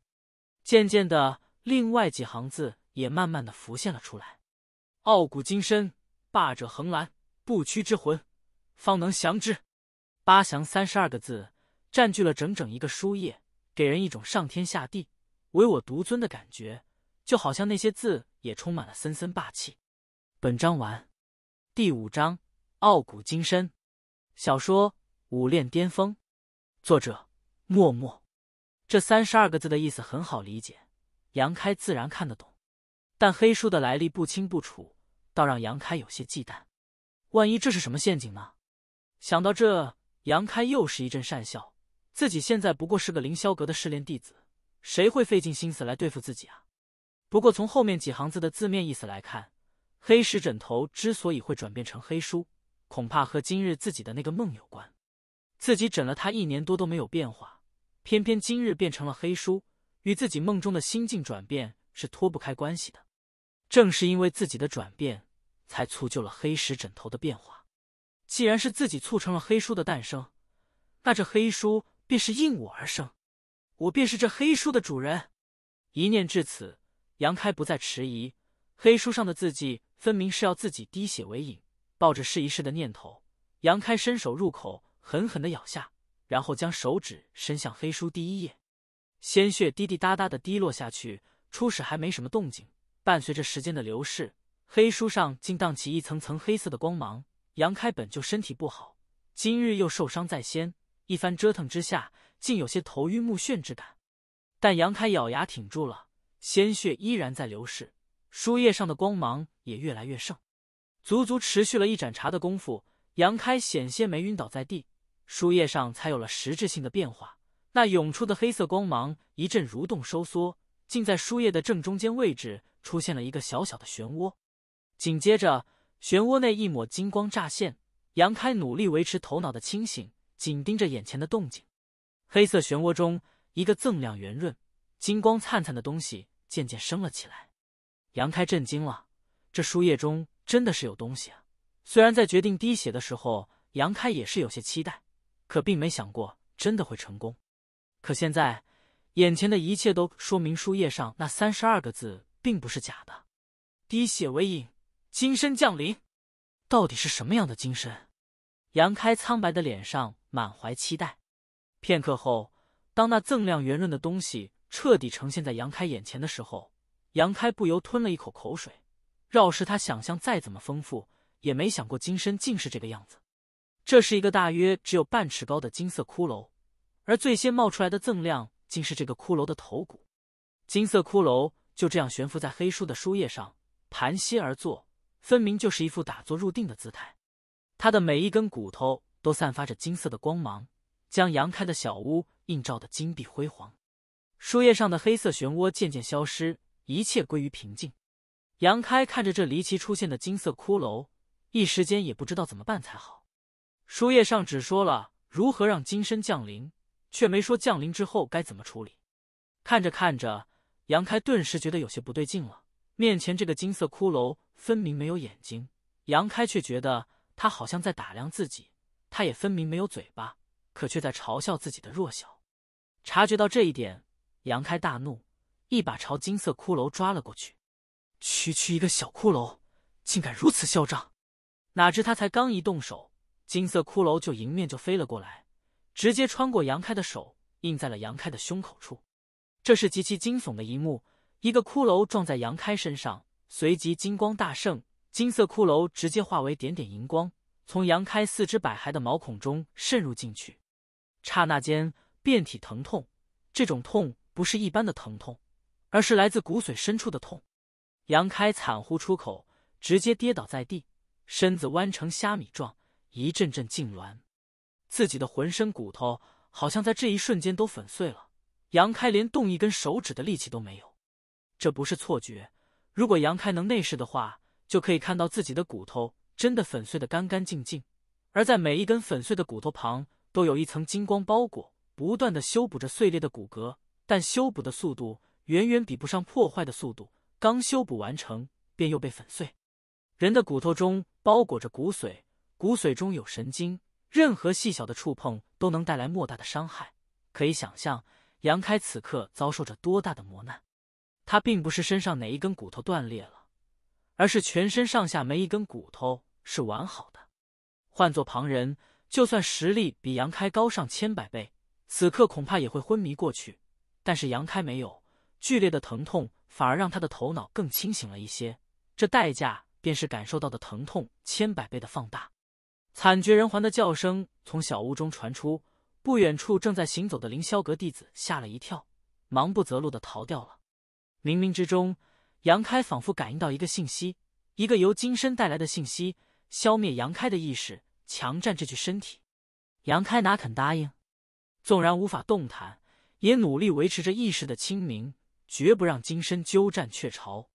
渐渐的，另外几行字也慢慢的浮现了出来：傲骨金身。霸者恒栏，不屈之魂，方能降之。八降三十二个字，占据了整整一个书页，给人一种上天下地、唯我独尊的感觉，就好像那些字也充满了森森霸气。本章完。第五章：傲骨金身。小说《武炼巅峰》，作者：默默。这三十二个字的意思很好理解，杨开自然看得懂，但黑书的来历不清不楚。倒让杨开有些忌惮，万一这是什么陷阱呢？想到这，杨开又是一阵讪笑。自己现在不过是个凌霄阁的试炼弟子，谁会费尽心思来对付自己啊？不过从后面几行字的字面意思来看，黑石枕头之所以会转变成黑书，恐怕和今日自己的那个梦有关。自己枕了他一年多都没有变化，偏偏今日变成了黑书，与自己梦中的心境转变是脱不开关系的。正是因为自己的转变，才促就了黑石枕头的变化。既然是自己促成了黑书的诞生，那这黑书便是应我而生，我便是这黑书的主人。一念至此，杨开不再迟疑。黑书上的字迹分明是要自己滴血为引，抱着试一试的念头，杨开伸手入口，狠狠的咬下，然后将手指伸向黑书第一页，鲜血滴滴答答的滴落下去。初始还没什么动静。伴随着时间的流逝，黑书上竟荡起一层层黑色的光芒。杨开本就身体不好，今日又受伤在先，一番折腾之下，竟有些头晕目眩之感。但杨开咬牙挺住了，鲜血依然在流逝，书页上的光芒也越来越盛。足足持续了一盏茶的功夫，杨开险些没晕倒在地，书页上才有了实质性的变化。那涌出的黑色光芒一阵蠕动收缩。竟在书页的正中间位置出现了一个小小的漩涡，紧接着漩涡内一抹金光乍现。杨开努力维持头脑的清醒，紧盯着眼前的动静。黑色漩涡中，一个锃亮圆润、金光灿灿的东西渐渐升了起来。杨开震惊了，这书页中真的是有东西。啊！虽然在决定滴血的时候，杨开也是有些期待，可并没想过真的会成功。可现在。眼前的一切都说明书页上那三十二个字并不是假的。滴血为引，金身降临。到底是什么样的金身？杨开苍白的脸上满怀期待。片刻后，当那锃亮圆润的东西彻底呈现在杨开眼前的时候，杨开不由吞了一口口水。饶是他想象再怎么丰富，也没想过金身竟是这个样子。这是一个大约只有半尺高的金色骷髅，而最先冒出来的锃亮。竟是这个骷髅的头骨，金色骷髅就这样悬浮在黑树的书页上，盘膝而坐，分明就是一副打坐入定的姿态。他的每一根骨头都散发着金色的光芒，将杨开的小屋映照的金碧辉煌。书页上的黑色漩涡渐渐消失，一切归于平静。杨开看着这离奇出现的金色骷髅，一时间也不知道怎么办才好。书页上只说了如何让金身降临。却没说降临之后该怎么处理。看着看着，杨开顿时觉得有些不对劲了。面前这个金色骷髅分明没有眼睛，杨开却觉得他好像在打量自己；他也分明没有嘴巴，可却在嘲笑自己的弱小。察觉到这一点，杨开大怒，一把朝金色骷髅抓了过去。区区一个小骷髅，竟敢如此嚣张！哪知他才刚一动手，金色骷髅就迎面就飞了过来。直接穿过杨开的手，印在了杨开的胸口处。这是极其惊悚的一幕，一个骷髅撞在杨开身上，随即金光大盛，金色骷髅直接化为点点荧光，从杨开四肢百骸的毛孔中渗入进去。刹那间，遍体疼痛，这种痛不是一般的疼痛，而是来自骨髓深处的痛。杨开惨呼出口，直接跌倒在地，身子弯成虾米状，一阵阵痉挛。自己的浑身骨头好像在这一瞬间都粉碎了，杨开连动一根手指的力气都没有。这不是错觉，如果杨开能内视的话，就可以看到自己的骨头真的粉碎的干干净净，而在每一根粉碎的骨头旁都有一层金光包裹，不断的修补着碎裂的骨骼，但修补的速度远远比不上破坏的速度，刚修补完成便又被粉碎。人的骨头中包裹着骨髓，骨髓中有神经。任何细小的触碰都能带来莫大的伤害，可以想象杨开此刻遭受着多大的磨难。他并不是身上哪一根骨头断裂了，而是全身上下没一根骨头是完好的。换做旁人，就算实力比杨开高上千百倍，此刻恐怕也会昏迷过去。但是杨开没有，剧烈的疼痛反而让他的头脑更清醒了一些。这代价便是感受到的疼痛千百倍的放大。惨绝人寰的叫声从小屋中传出，不远处正在行走的凌霄阁弟子吓了一跳，忙不择路的逃掉了。冥冥之中，杨开仿佛感应到一个信息，一个由金身带来的信息，消灭杨开的意识，强占这具身体。杨开哪肯答应？纵然无法动弹，也努力维持着意识的清明，绝不让金身鸠占鹊巢。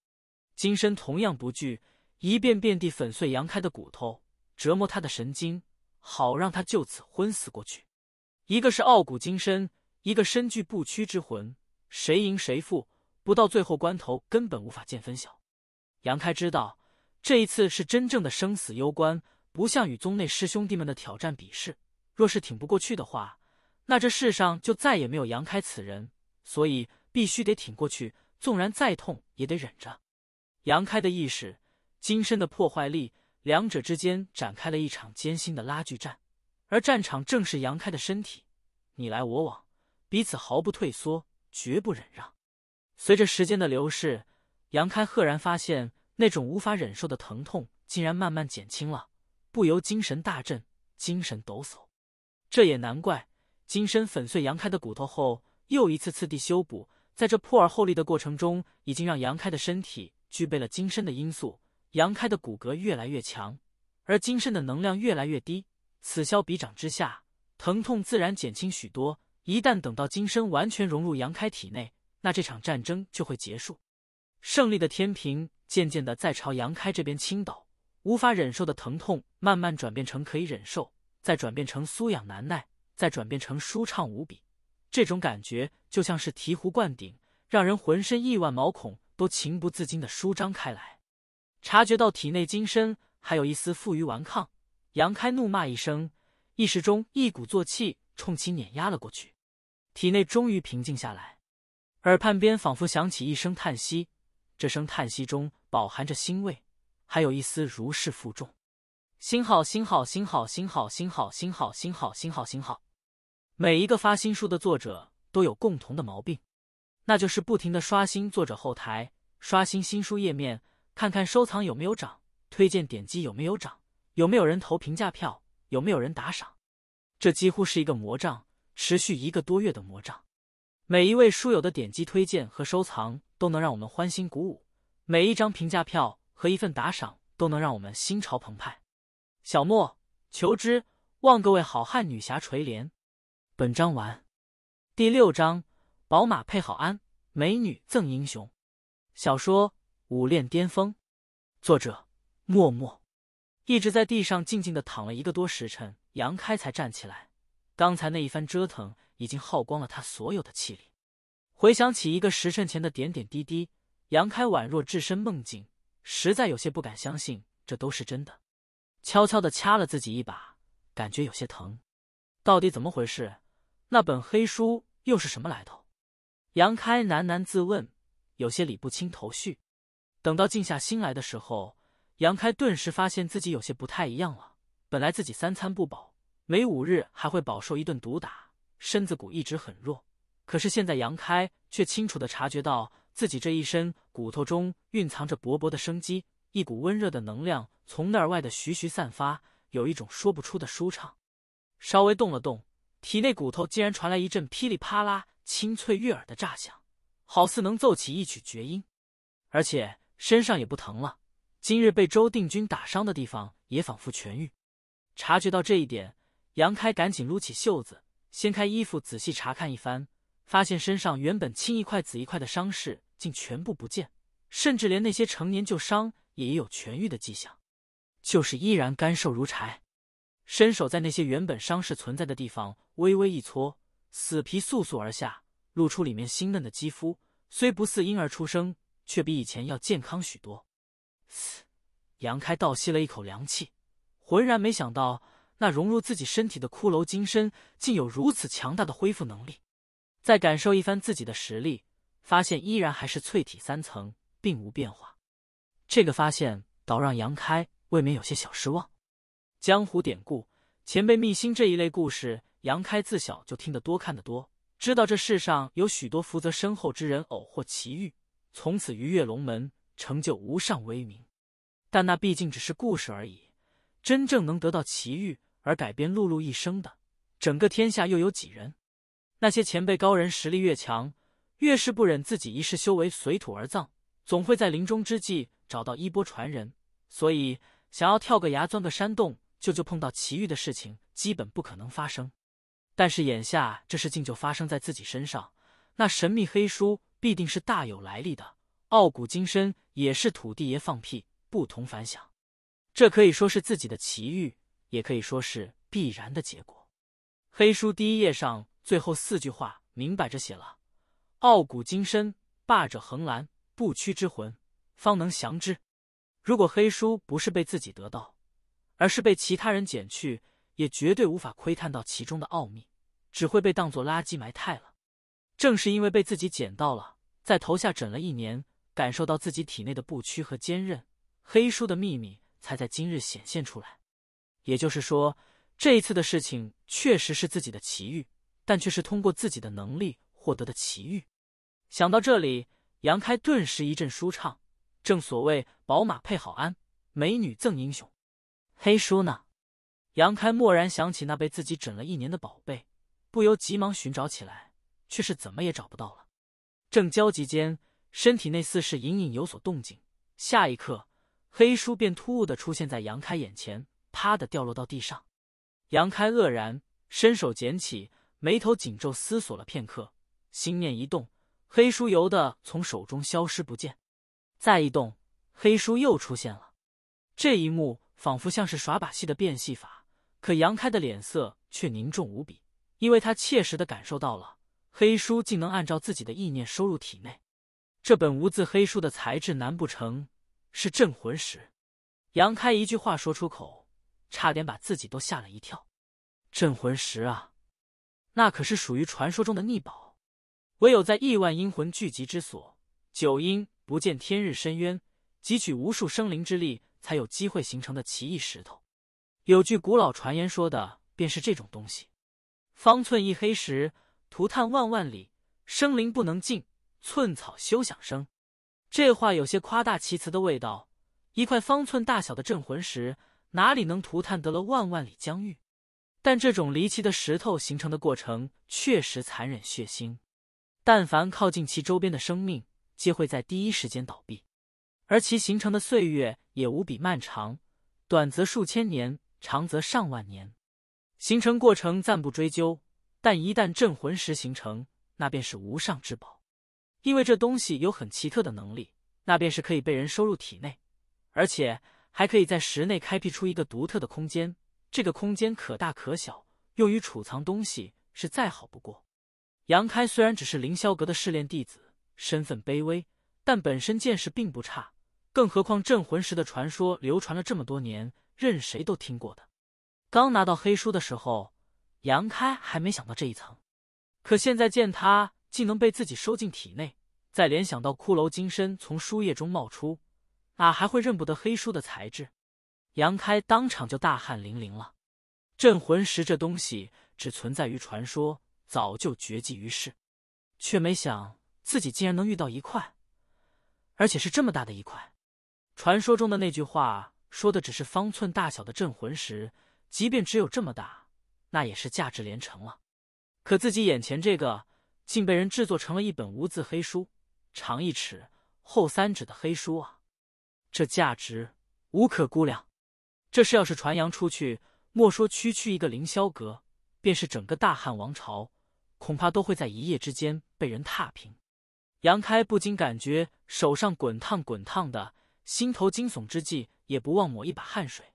金身同样不惧，一遍遍地粉碎杨开的骨头。折磨他的神经，好让他就此昏死过去。一个是傲骨金身，一个身具不屈之魂，谁赢谁负，不到最后关头根本无法见分晓。杨开知道，这一次是真正的生死攸关，不像与宗内师兄弟们的挑战比试，若是挺不过去的话，那这世上就再也没有杨开此人。所以必须得挺过去，纵然再痛也得忍着。杨开的意识，金身的破坏力。两者之间展开了一场艰辛的拉锯战，而战场正是杨开的身体。你来我往，彼此毫不退缩，绝不忍让。随着时间的流逝，杨开赫然发现那种无法忍受的疼痛竟然慢慢减轻了，不由精神大振，精神抖擞。这也难怪，金身粉碎杨开的骨头后，又一次次地修补，在这破而后立的过程中，已经让杨开的身体具备了金身的因素。杨开的骨骼越来越强，而金身的能量越来越低，此消彼长之下，疼痛自然减轻许多。一旦等到金身完全融入杨开体内，那这场战争就会结束。胜利的天平渐渐的在朝杨开这边倾倒。无法忍受的疼痛慢慢转变成可以忍受，再转变成酥痒难耐，再转变成舒畅无比。这种感觉就像是醍醐灌顶，让人浑身亿万毛孔都情不自禁的舒张开来。察觉到体内金身还有一丝负隅顽抗，杨开怒骂一声，意识中一鼓作气冲其碾压了过去。体内终于平静下来，耳畔边仿佛响起一声叹息，这声叹息中饱含着欣慰，还有一丝如释负重。星号星号星号星号星号星号星号星号星号，每一个发新书的作者都有共同的毛病，那就是不停的刷新作者后台，刷新新书页面。看看收藏有没有涨，推荐点击有没有涨，有没有人投评价票，有没有人打赏，这几乎是一个魔杖，持续一个多月的魔杖。每一位书友的点击、推荐和收藏都能让我们欢欣鼓舞，每一张评价票和一份打赏都能让我们心潮澎湃。小莫求知，望各位好汉女侠垂怜。本章完。第六章：宝马配好鞍，美女赠英雄。小说。武炼巅峰，作者默默一直在地上静静的躺了一个多时辰，杨开才站起来。刚才那一番折腾已经耗光了他所有的气力。回想起一个时辰前的点点滴滴，杨开宛若置身梦境，实在有些不敢相信这都是真的。悄悄的掐了自己一把，感觉有些疼。到底怎么回事？那本黑书又是什么来头？杨开喃喃自问，有些理不清头绪。等到静下心来的时候，杨开顿时发现自己有些不太一样了。本来自己三餐不饱，每五日还会饱受一顿毒打，身子骨一直很弱。可是现在，杨开却清楚的察觉到自己这一身骨头中蕴藏着勃勃的生机，一股温热的能量从内而外的徐徐散发，有一种说不出的舒畅。稍微动了动，体内骨头竟然传来一阵噼里啪啦清脆悦耳的炸响，好似能奏起一曲绝音，而且。身上也不疼了，今日被周定军打伤的地方也仿佛痊愈。察觉到这一点，杨开赶紧撸起袖子，掀开衣服仔细查看一番，发现身上原本青一块紫一块的伤势竟全部不见，甚至连那些成年旧伤也有痊愈的迹象，就是依然干瘦如柴。伸手在那些原本伤势存在的地方微微一搓，死皮簌簌而下，露出里面新嫩的肌肤，虽不似婴儿出生。却比以前要健康许多。嘶！杨开倒吸了一口凉气，浑然没想到那融入自己身体的骷髅金身竟有如此强大的恢复能力。再感受一番自己的实力，发现依然还是淬体三层，并无变化。这个发现倒让杨开未免有些小失望。江湖典故、前辈秘辛这一类故事，杨开自小就听得多、看得多，知道这世上有许多福泽深厚之人偶或奇遇。从此鱼跃龙门，成就无上威名。但那毕竟只是故事而已。真正能得到奇遇而改变碌碌一生的，整个天下又有几人？那些前辈高人实力越强，越是不忍自己一世修为随土而葬，总会在临终之际找到衣钵传人。所以，想要跳个崖、钻个山洞就就碰到奇遇的事情，基本不可能发生。但是眼下，这事竟就发生在自己身上。那神秘黑书。必定是大有来历的，傲骨金身也是土地爷放屁，不同凡响。这可以说是自己的奇遇，也可以说是必然的结果。黑书第一页上最后四句话明摆着写了：“傲骨金身，霸者横栏，不屈之魂，方能降之。”如果黑书不是被自己得到，而是被其他人捡去，也绝对无法窥探到其中的奥秘，只会被当作垃圾埋汰了。正是因为被自己捡到了。在头下枕了一年，感受到自己体内的不屈和坚韧，黑叔的秘密才在今日显现出来。也就是说，这一次的事情确实是自己的奇遇，但却是通过自己的能力获得的奇遇。想到这里，杨开顿时一阵舒畅。正所谓宝马配好鞍，美女赠英雄。黑叔呢？杨开蓦然想起那被自己枕了一年的宝贝，不由急忙寻找起来，却是怎么也找不到了。正焦急间，身体内似是隐隐有所动静。下一刻，黑书便突兀的出现在杨开眼前，啪的掉落到地上。杨开愕然，伸手捡起，眉头紧皱，思索了片刻，心念一动，黑书由的从手中消失不见。再一动，黑书又出现了。这一幕仿佛像是耍把戏的变戏法，可杨开的脸色却凝重无比，因为他切实的感受到了。黑书竟能按照自己的意念收入体内，这本无字黑书的材质，难不成是镇魂石？杨开一句话说出口，差点把自己都吓了一跳。镇魂石啊，那可是属于传说中的逆宝，唯有在亿万阴魂聚集之所，九阴不见天日深渊，汲取无数生灵之力，才有机会形成的奇异石头。有句古老传言说的便是这种东西，方寸一黑石。涂炭万万里，生灵不能尽，寸草休想生。这话有些夸大其词的味道。一块方寸大小的镇魂石，哪里能涂炭得了万万里疆域？但这种离奇的石头形成的过程确实残忍血腥，但凡靠近其周边的生命，皆会在第一时间倒闭。而其形成的岁月也无比漫长，短则数千年，长则上万年。形成过程暂不追究。但一旦镇魂石形成，那便是无上之宝，因为这东西有很奇特的能力，那便是可以被人收入体内，而且还可以在石内开辟出一个独特的空间，这个空间可大可小，用于储藏东西是再好不过。杨开虽然只是凌霄阁的试炼弟子，身份卑微，但本身见识并不差，更何况镇魂石的传说流传了这么多年，任谁都听过的。刚拿到黑书的时候。杨开还没想到这一层，可现在见他竟能被自己收进体内，再联想到骷髅金身从书页中冒出，哪还会认不得黑书的材质？杨开当场就大汗淋漓了。镇魂石这东西只存在于传说，早就绝迹于世，却没想自己竟然能遇到一块，而且是这么大的一块。传说中的那句话说的只是方寸大小的镇魂石，即便只有这么大。那也是价值连城了，可自己眼前这个竟被人制作成了一本无字黑书，长一尺，厚三指的黑书啊！这价值无可估量。这事要是传扬出去，莫说区区一个凌霄阁，便是整个大汉王朝，恐怕都会在一夜之间被人踏平。杨开不禁感觉手上滚烫滚烫的，心头惊悚之际，也不忘抹一把汗水。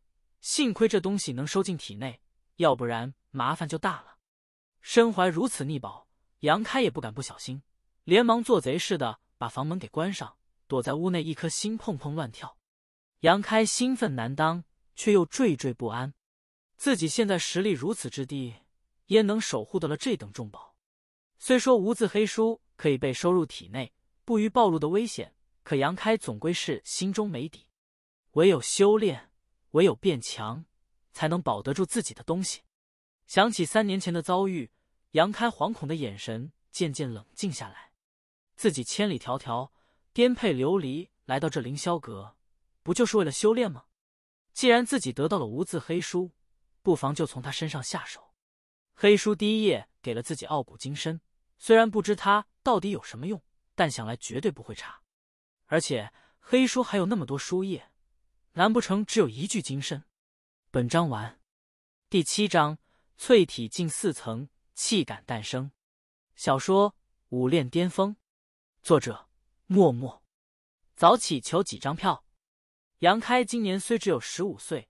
幸亏这东西能收进体内。要不然麻烦就大了。身怀如此逆宝，杨开也不敢不小心，连忙做贼似的把房门给关上，躲在屋内，一颗心砰砰乱跳。杨开兴奋难当，却又惴惴不安。自己现在实力如此之低，焉能守护得了这等重宝？虽说无字黑书可以被收入体内，不于暴露的危险，可杨开总归是心中没底。唯有修炼，唯有变强。才能保得住自己的东西。想起三年前的遭遇，杨开惶恐的眼神渐渐冷静下来。自己千里迢迢、颠沛流离来到这凌霄阁，不就是为了修炼吗？既然自己得到了无字黑书，不妨就从他身上下手。黑书第一页给了自己傲骨金身，虽然不知他到底有什么用，但想来绝对不会差。而且黑书还有那么多书页，难不成只有一具金身？本章完，第七章：淬体近四层，气感诞生。小说《武炼巅峰》，作者：默默。早起求几张票。杨开今年虽只有十五岁，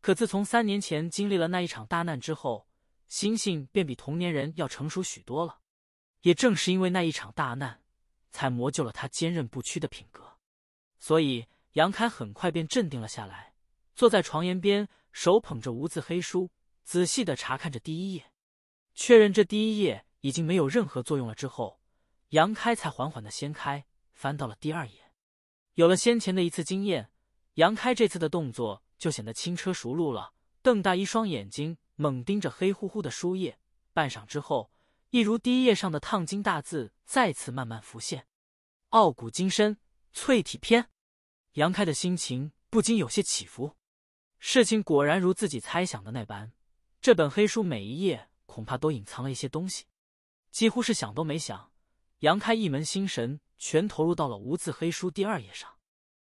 可自从三年前经历了那一场大难之后，心性便比同年人要成熟许多了。也正是因为那一场大难，才磨就了他坚韧不屈的品格。所以杨开很快便镇定了下来，坐在床沿边。手捧着无字黑书，仔细的查看着第一页，确认这第一页已经没有任何作用了之后，杨开才缓缓的掀开，翻到了第二页。有了先前的一次经验，杨开这次的动作就显得轻车熟路了。瞪大一双眼睛，猛盯着黑乎乎的书页，半晌之后，一如第一页上的烫金大字再次慢慢浮现：“傲骨金身淬体篇。”杨开的心情不禁有些起伏。事情果然如自己猜想的那般，这本黑书每一页恐怕都隐藏了一些东西。几乎是想都没想，杨开一门心神全投入到了无字黑书第二页上。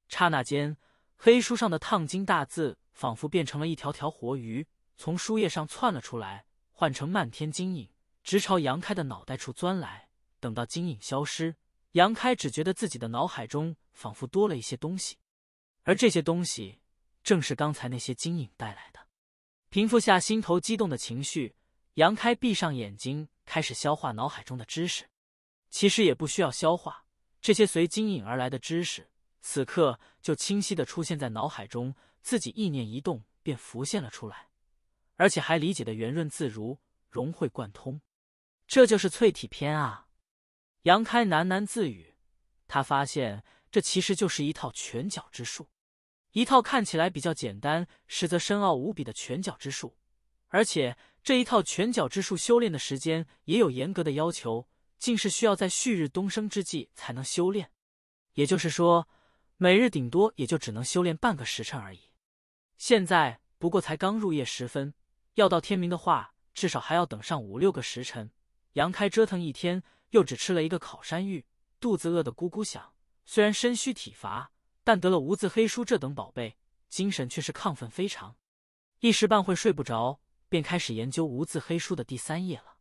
刹那间，黑书上的烫金大字仿佛变成了一条条活鱼，从书页上窜了出来，换成漫天金影，直朝杨开的脑袋处钻来。等到金影消失，杨开只觉得自己的脑海中仿佛多了一些东西，而这些东西。正是刚才那些金影带来的，平复下心头激动的情绪，杨开闭上眼睛，开始消化脑海中的知识。其实也不需要消化，这些随金影而来的知识，此刻就清晰的出现在脑海中，自己意念一动，便浮现了出来，而且还理解的圆润自如，融会贯通。这就是淬体篇啊！杨开喃喃自语，他发现这其实就是一套拳脚之术。一套看起来比较简单，实则深奥无比的拳脚之术，而且这一套拳脚之术修炼的时间也有严格的要求，竟是需要在旭日东升之际才能修炼，也就是说，每日顶多也就只能修炼半个时辰而已。现在不过才刚入夜时分，要到天明的话，至少还要等上五六个时辰。杨开折腾一天，又只吃了一个烤山芋，肚子饿得咕咕响，虽然身虚体乏。但得了无字黑书这等宝贝，精神却是亢奋非常，一时半会睡不着，便开始研究无字黑书的第三页了。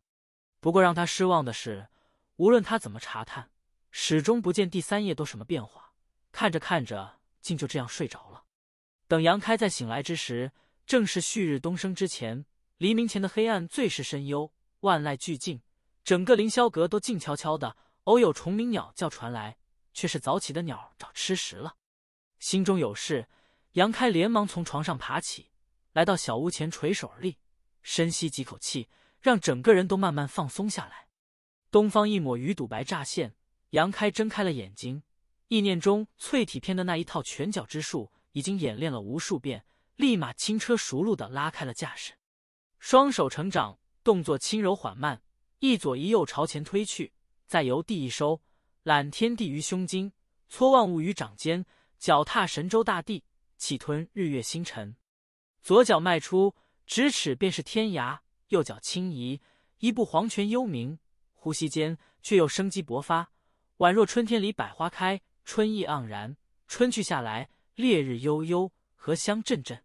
不过让他失望的是，无论他怎么查探，始终不见第三页都什么变化。看着看着，竟就这样睡着了。等杨开在醒来之时，正是旭日东升之前，黎明前的黑暗最是深幽，万籁俱静，整个凌霄阁都静悄悄的，偶有虫鸣鸟叫传来，却是早起的鸟找吃食了。心中有事，杨开连忙从床上爬起来，到小屋前垂手而立，深吸几口气，让整个人都慢慢放松下来。东方一抹鱼肚白乍现，杨开睁开了眼睛，意念中淬体篇的那一套拳脚之术已经演练了无数遍，立马轻车熟路的拉开了架势，双手成掌，动作轻柔缓慢，一左一右朝前推去，再由地一收，揽天地于胸襟，搓万物于掌间。脚踏神州大地，气吞日月星辰。左脚迈出，咫尺便是天涯；右脚轻移，一步黄泉幽冥。呼吸间，却又生机勃发，宛若春天里百花开，春意盎然。春去夏来，烈日悠悠，荷香阵阵；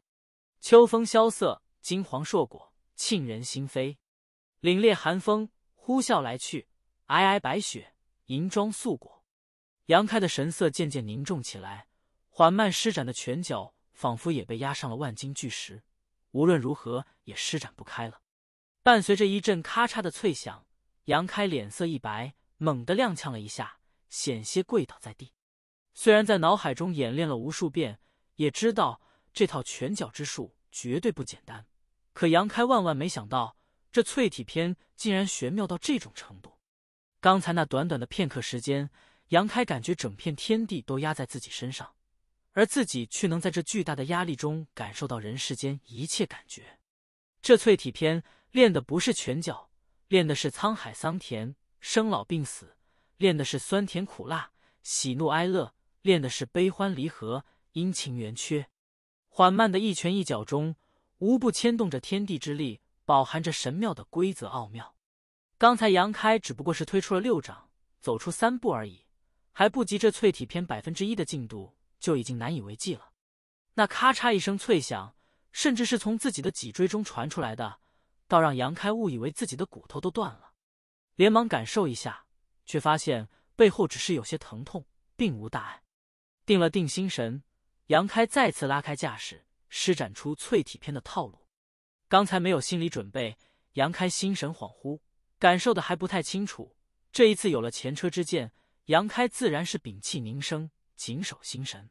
秋风萧瑟，金黄硕果沁人心扉。凛冽寒风呼啸来去，皑皑白雪银装素裹。杨开的神色渐渐凝重起来。缓慢施展的拳脚仿佛也被压上了万斤巨石，无论如何也施展不开了。伴随着一阵咔嚓的脆响，杨开脸色一白，猛地踉跄了一下，险些跪倒在地。虽然在脑海中演练了无数遍，也知道这套拳脚之术绝对不简单，可杨开万万没想到，这淬体篇竟然玄妙到这种程度。刚才那短短的片刻时间，杨开感觉整片天地都压在自己身上。而自己却能在这巨大的压力中感受到人世间一切感觉。这淬体篇练的不是拳脚，练的是沧海桑田、生老病死，练的是酸甜苦辣、喜怒哀乐，练的是悲欢离合、阴晴圆缺。缓慢的一拳一脚中，无不牵动着天地之力，饱含着神妙的规则奥妙。刚才杨开只不过是推出了六掌，走出三步而已，还不及这淬体篇百分之一的进度。就已经难以为继了。那咔嚓一声脆响，甚至是从自己的脊椎中传出来的，倒让杨开误以为自己的骨头都断了，连忙感受一下，却发现背后只是有些疼痛，并无大碍。定了定心神，杨开再次拉开架势，施展出淬体篇的套路。刚才没有心理准备，杨开心神恍惚，感受的还不太清楚。这一次有了前车之鉴，杨开自然是摒弃凝声。谨守心神，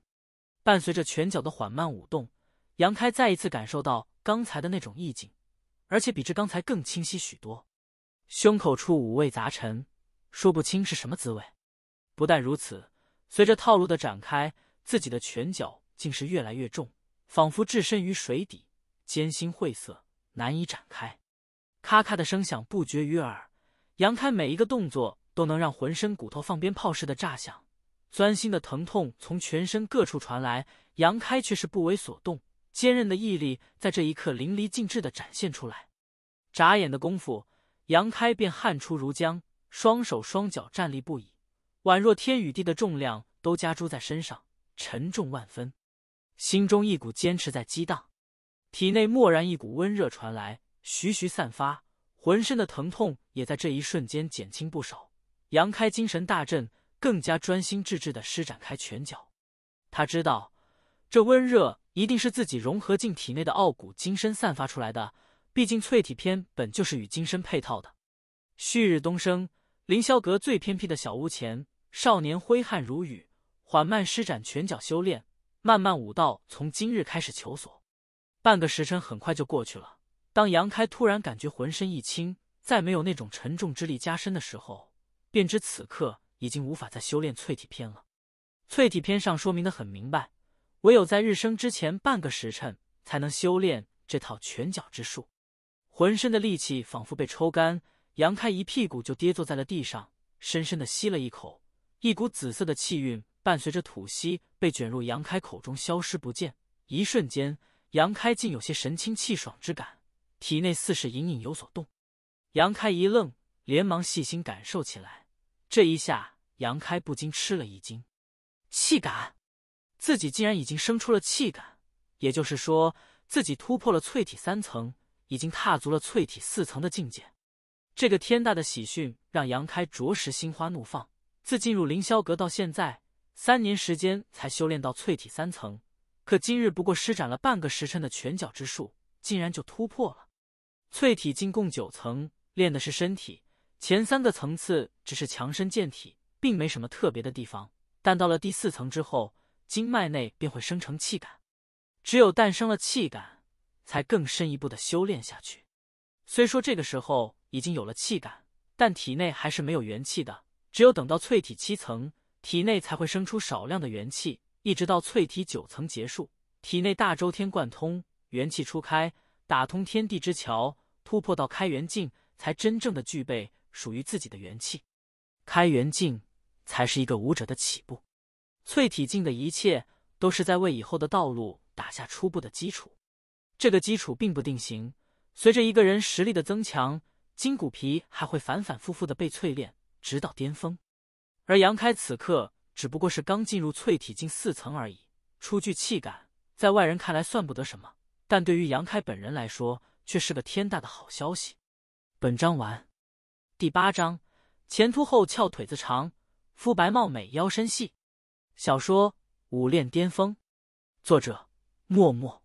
伴随着拳脚的缓慢舞动，杨开再一次感受到刚才的那种意境，而且比之刚才更清晰许多。胸口处五味杂陈，说不清是什么滋味。不但如此，随着套路的展开，自己的拳脚竟是越来越重，仿佛置身于水底，艰辛晦涩，难以展开。咔咔的声响不绝于耳，杨开每一个动作都能让浑身骨头放鞭炮似的炸响。钻心的疼痛从全身各处传来，杨开却是不为所动，坚韧的毅力在这一刻淋漓尽致的展现出来。眨眼的功夫，杨开便汗出如浆，双手双脚站立不已，宛若天与地的重量都加诸在身上，沉重万分。心中一股坚持在激荡，体内蓦然一股温热传来，徐徐散发，浑身的疼痛也在这一瞬间减轻不少。杨开精神大振。更加专心致志的施展开拳脚，他知道这温热一定是自己融合进体内的傲骨金身散发出来的，毕竟淬体篇本就是与金身配套的。旭日东升，凌霄阁最偏僻的小屋前，少年挥汗如雨，缓慢施展拳脚修炼，慢慢武道从今日开始求索。半个时辰很快就过去了，当杨开突然感觉浑身一轻，再没有那种沉重之力加身的时候，便知此刻。已经无法再修炼淬体篇了。淬体篇上说明的很明白，唯有在日升之前半个时辰才能修炼这套拳脚之术。浑身的力气仿佛被抽干，杨开一屁股就跌坐在了地上，深深的吸了一口，一股紫色的气韵伴随着吐息被卷入杨开口中消失不见。一瞬间，杨开竟有些神清气爽之感，体内似是隐隐有所动。杨开一愣，连忙细心感受起来。这一下。杨开不禁吃了一惊，气感，自己竟然已经生出了气感，也就是说，自己突破了淬体三层，已经踏足了淬体四层的境界。这个天大的喜讯让杨开着实心花怒放。自进入凌霄阁到现在，三年时间才修炼到淬体三层，可今日不过施展了半个时辰的拳脚之术，竟然就突破了。淬体共九层，练的是身体，前三个层次只是强身健体。并没什么特别的地方，但到了第四层之后，经脉内便会生成气感。只有诞生了气感，才更深一步的修炼下去。虽说这个时候已经有了气感，但体内还是没有元气的。只有等到淬体七层，体内才会生出少量的元气。一直到淬体九层结束，体内大周天贯通，元气初开，打通天地之桥，突破到开元境，才真正的具备属于自己的元气。开元境。才是一个武者的起步，淬体境的一切都是在为以后的道路打下初步的基础。这个基础并不定型，随着一个人实力的增强，筋骨皮还会反反复复的被淬炼，直到巅峰。而杨开此刻只不过是刚进入淬体境四层而已，初具气感，在外人看来算不得什么，但对于杨开本人来说，却是个天大的好消息。本章完。第八章：前凸后翘，腿子长。肤白貌美腰身细，小说《武炼巅峰》，作者：默默。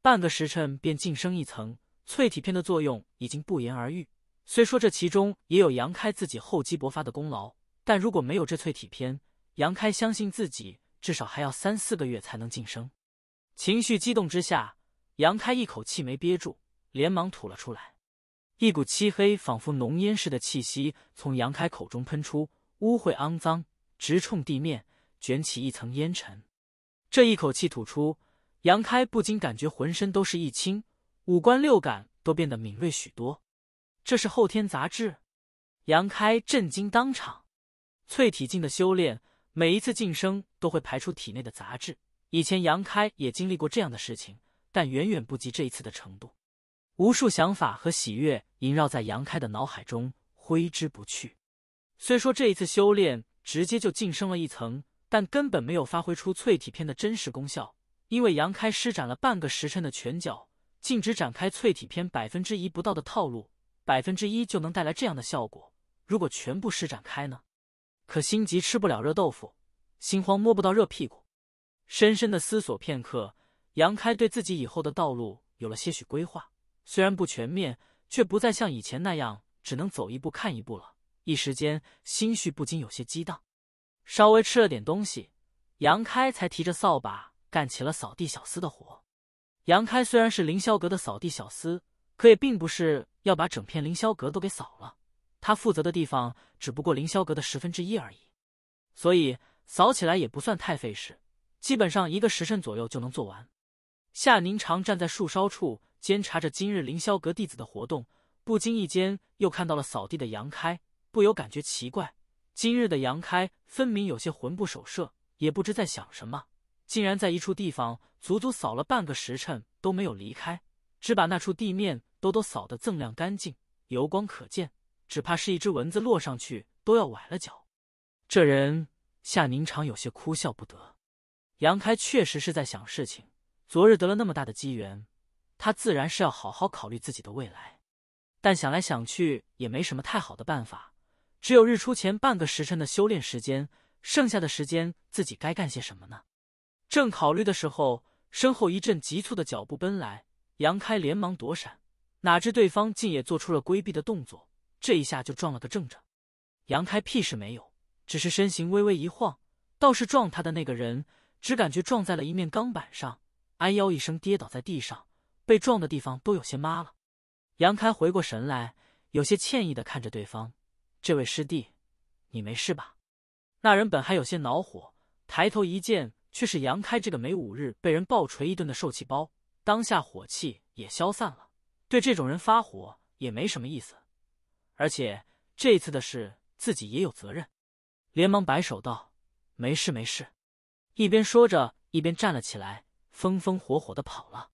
半个时辰便晋升一层，淬体片的作用已经不言而喻。虽说这其中也有杨开自己厚积薄发的功劳，但如果没有这淬体片，杨开相信自己至少还要三四个月才能晋升。情绪激动之下，杨开一口气没憋住，连忙吐了出来。一股漆黑，仿佛浓烟似的气息从杨开口中喷出。污秽肮脏，直冲地面，卷起一层烟尘。这一口气吐出，杨开不禁感觉浑身都是一清，五官六感都变得敏锐许多。这是后天杂质？杨开震惊当场。淬体境的修炼，每一次晋升都会排出体内的杂质。以前杨开也经历过这样的事情，但远远不及这一次的程度。无数想法和喜悦萦绕在杨开的脑海中，挥之不去。虽说这一次修炼直接就晋升了一层，但根本没有发挥出淬体片的真实功效。因为杨开施展了半个时辰的拳脚，竟直展开淬体片百分之一不到的套路，百分之一就能带来这样的效果。如果全部施展开呢？可心急吃不了热豆腐，心慌摸不到热屁股。深深的思索片刻，杨开对自己以后的道路有了些许规划，虽然不全面，却不再像以前那样只能走一步看一步了。一时间心绪不禁有些激荡，稍微吃了点东西，杨开才提着扫把干起了扫地小厮的活。杨开虽然是凌霄阁的扫地小厮，可也并不是要把整片凌霄阁都给扫了，他负责的地方只不过凌霄阁的十分之一而已，所以扫起来也不算太费事，基本上一个时辰左右就能做完。夏宁常站在树梢处监察着今日凌霄阁弟子的活动，不经意间又看到了扫地的杨开。不由感觉奇怪，今日的杨开分明有些魂不守舍，也不知在想什么，竟然在一处地方足足扫了半个时辰都没有离开，只把那处地面都都扫得锃亮干净，油光可见，只怕是一只蚊子落上去都要崴了脚。这人夏宁常有些哭笑不得。杨开确实是在想事情，昨日得了那么大的机缘，他自然是要好好考虑自己的未来，但想来想去也没什么太好的办法。只有日出前半个时辰的修炼时间，剩下的时间自己该干些什么呢？正考虑的时候，身后一阵急促的脚步奔来，杨开连忙躲闪，哪知对方竟也做出了规避的动作，这一下就撞了个正着。杨开屁事没有，只是身形微微一晃，倒是撞他的那个人，只感觉撞在了一面钢板上，哎吆一声跌倒在地上，被撞的地方都有些麻了。杨开回过神来，有些歉意的看着对方。这位师弟，你没事吧？那人本还有些恼火，抬头一见却是杨开这个没五日被人暴锤一顿的受气包，当下火气也消散了。对这种人发火也没什么意思，而且这次的事自己也有责任，连忙摆手道：“没事没事。”一边说着，一边站了起来，风风火火的跑了。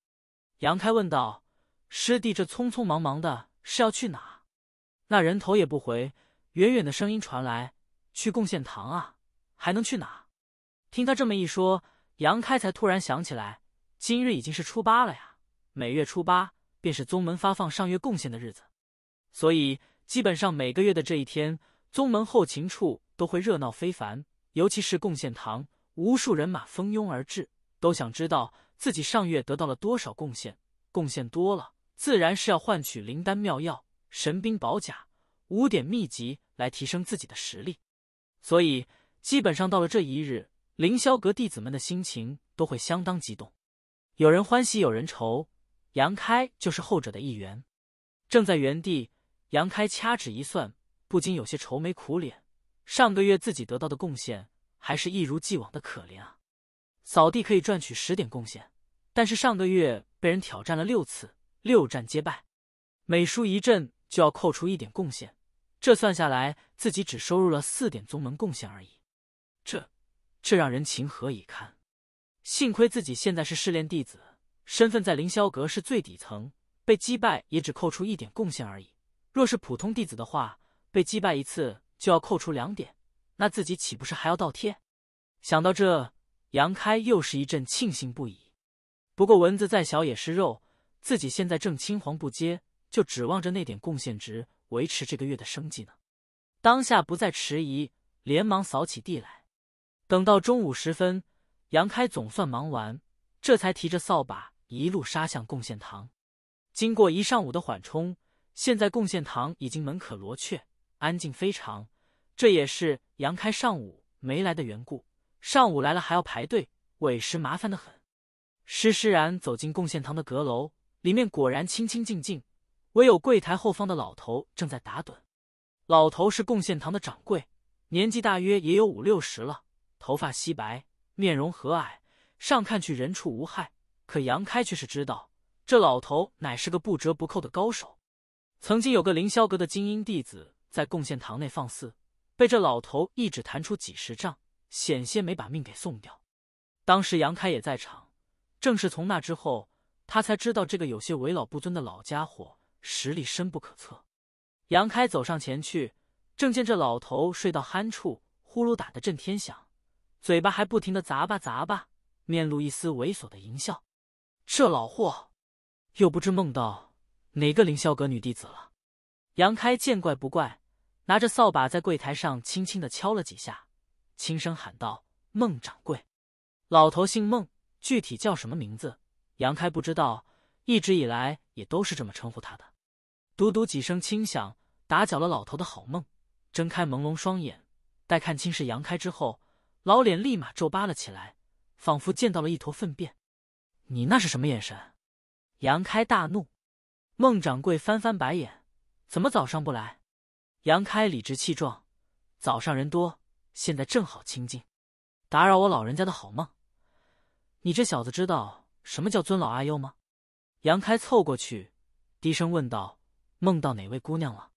杨开问道：“师弟，这匆匆忙忙的是要去哪？”那人头也不回。远远的声音传来：“去贡献堂啊，还能去哪？”听他这么一说，杨开才突然想起来，今日已经是初八了呀。每月初八便是宗门发放上月贡献的日子，所以基本上每个月的这一天，宗门后勤处都会热闹非凡。尤其是贡献堂，无数人马蜂拥而至，都想知道自己上月得到了多少贡献。贡献多了，自然是要换取灵丹妙药、神兵宝甲。五点秘籍来提升自己的实力，所以基本上到了这一日，凌霄阁弟子们的心情都会相当激动。有人欢喜，有人愁。杨开就是后者的一员。正在原地，杨开掐指一算，不禁有些愁眉苦脸。上个月自己得到的贡献还是一如既往的可怜啊！扫地可以赚取十点贡献，但是上个月被人挑战了六次，六战皆败，每输一阵就要扣除一点贡献，这算下来自己只收入了四点宗门贡献而已，这这让人情何以堪？幸亏自己现在是试炼弟子，身份在凌霄阁是最底层，被击败也只扣除一点贡献而已。若是普通弟子的话，被击败一次就要扣除两点，那自己岂不是还要倒贴？想到这，杨开又是一阵庆幸不已。不过蚊子再小也是肉，自己现在正青黄不接。就指望着那点贡献值维持这个月的生计呢。当下不再迟疑，连忙扫起地来。等到中午时分，杨开总算忙完，这才提着扫把一路杀向贡献堂。经过一上午的缓冲，现在贡献堂已经门可罗雀，安静非常。这也是杨开上午没来的缘故。上午来了还要排队，委实麻烦的很。施施然走进贡献堂的阁楼，里面果然清清静静。唯有柜台后方的老头正在打盹。老头是贡献堂的掌柜，年纪大约也有五六十了，头发稀白，面容和蔼，上看去人畜无害。可杨开却是知道，这老头乃是个不折不扣的高手。曾经有个凌霄阁的精英弟子在贡献堂内放肆，被这老头一指弹出几十丈，险些没把命给送掉。当时杨开也在场，正是从那之后，他才知道这个有些为老不尊的老家伙。实力深不可测，杨开走上前去，正见这老头睡到酣处，呼噜打得震天响，嘴巴还不停的砸吧砸吧，面露一丝猥琐的淫笑。这老货又不知梦到哪个凌霄阁女弟子了。杨开见怪不怪，拿着扫把在柜台上轻轻的敲了几下，轻声喊道：“孟掌柜。”老头姓孟，具体叫什么名字，杨开不知道，一直以来也都是这么称呼他的。嘟嘟几声轻响，打搅了老头的好梦。睁开朦胧双眼，待看清是杨开之后，老脸立马皱巴了起来，仿佛见到了一坨粪便。你那是什么眼神？杨开大怒。孟掌柜翻翻白眼：“怎么早上不来？”杨开理直气壮：“早上人多，现在正好清静，打扰我老人家的好梦。你这小子知道什么叫尊老爱幼吗？”杨开凑过去，低声问道。梦到哪位姑娘了？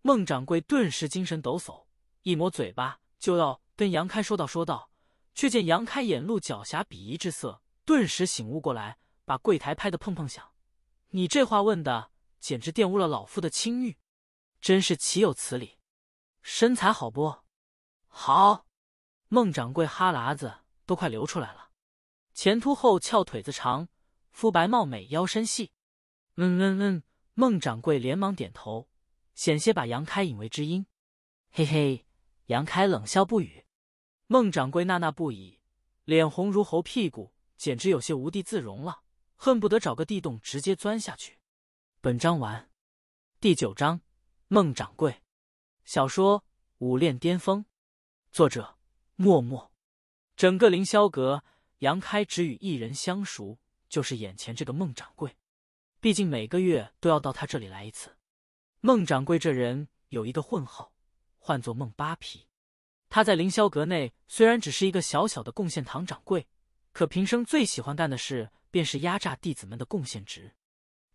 孟掌柜顿时精神抖擞，一抹嘴巴就要跟杨开说道：“说道。”却见杨开眼露狡黠鄙夷之色，顿时醒悟过来，把柜台拍得砰砰响：“你这话问的，简直玷污了老夫的清誉，真是岂有此理！”身材好不？好！孟掌柜哈喇子都快流出来了，前凸后翘，腿子长，肤白貌美，腰身细。嗯嗯嗯。孟掌柜连忙点头，险些把杨开引为知音。嘿嘿，杨开冷笑不语。孟掌柜呐呐不已，脸红如猴屁股，简直有些无地自容了，恨不得找个地洞直接钻下去。本章完。第九章，孟掌柜。小说《武炼巅峰》，作者：默默。整个凌霄阁，杨开只与一人相熟，就是眼前这个孟掌柜。毕竟每个月都要到他这里来一次。孟掌柜这人有一个混号，唤作“孟扒皮”。他在凌霄阁内虽然只是一个小小的贡献堂掌柜，可平生最喜欢干的事便是压榨弟子们的贡献值。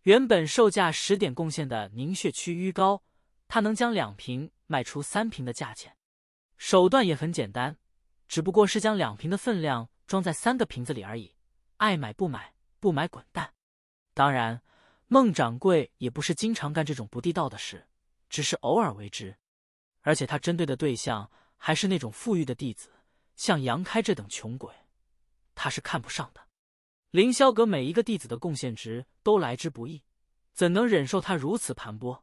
原本售价十点贡献的凝血区瘀膏，他能将两瓶卖出三瓶的价钱。手段也很简单，只不过是将两瓶的分量装在三个瓶子里而已。爱买不买，不买滚蛋。当然。孟掌柜也不是经常干这种不地道的事，只是偶尔为之。而且他针对的对象还是那种富裕的弟子，像杨开这等穷鬼，他是看不上的。凌霄阁每一个弟子的贡献值都来之不易，怎能忍受他如此盘剥？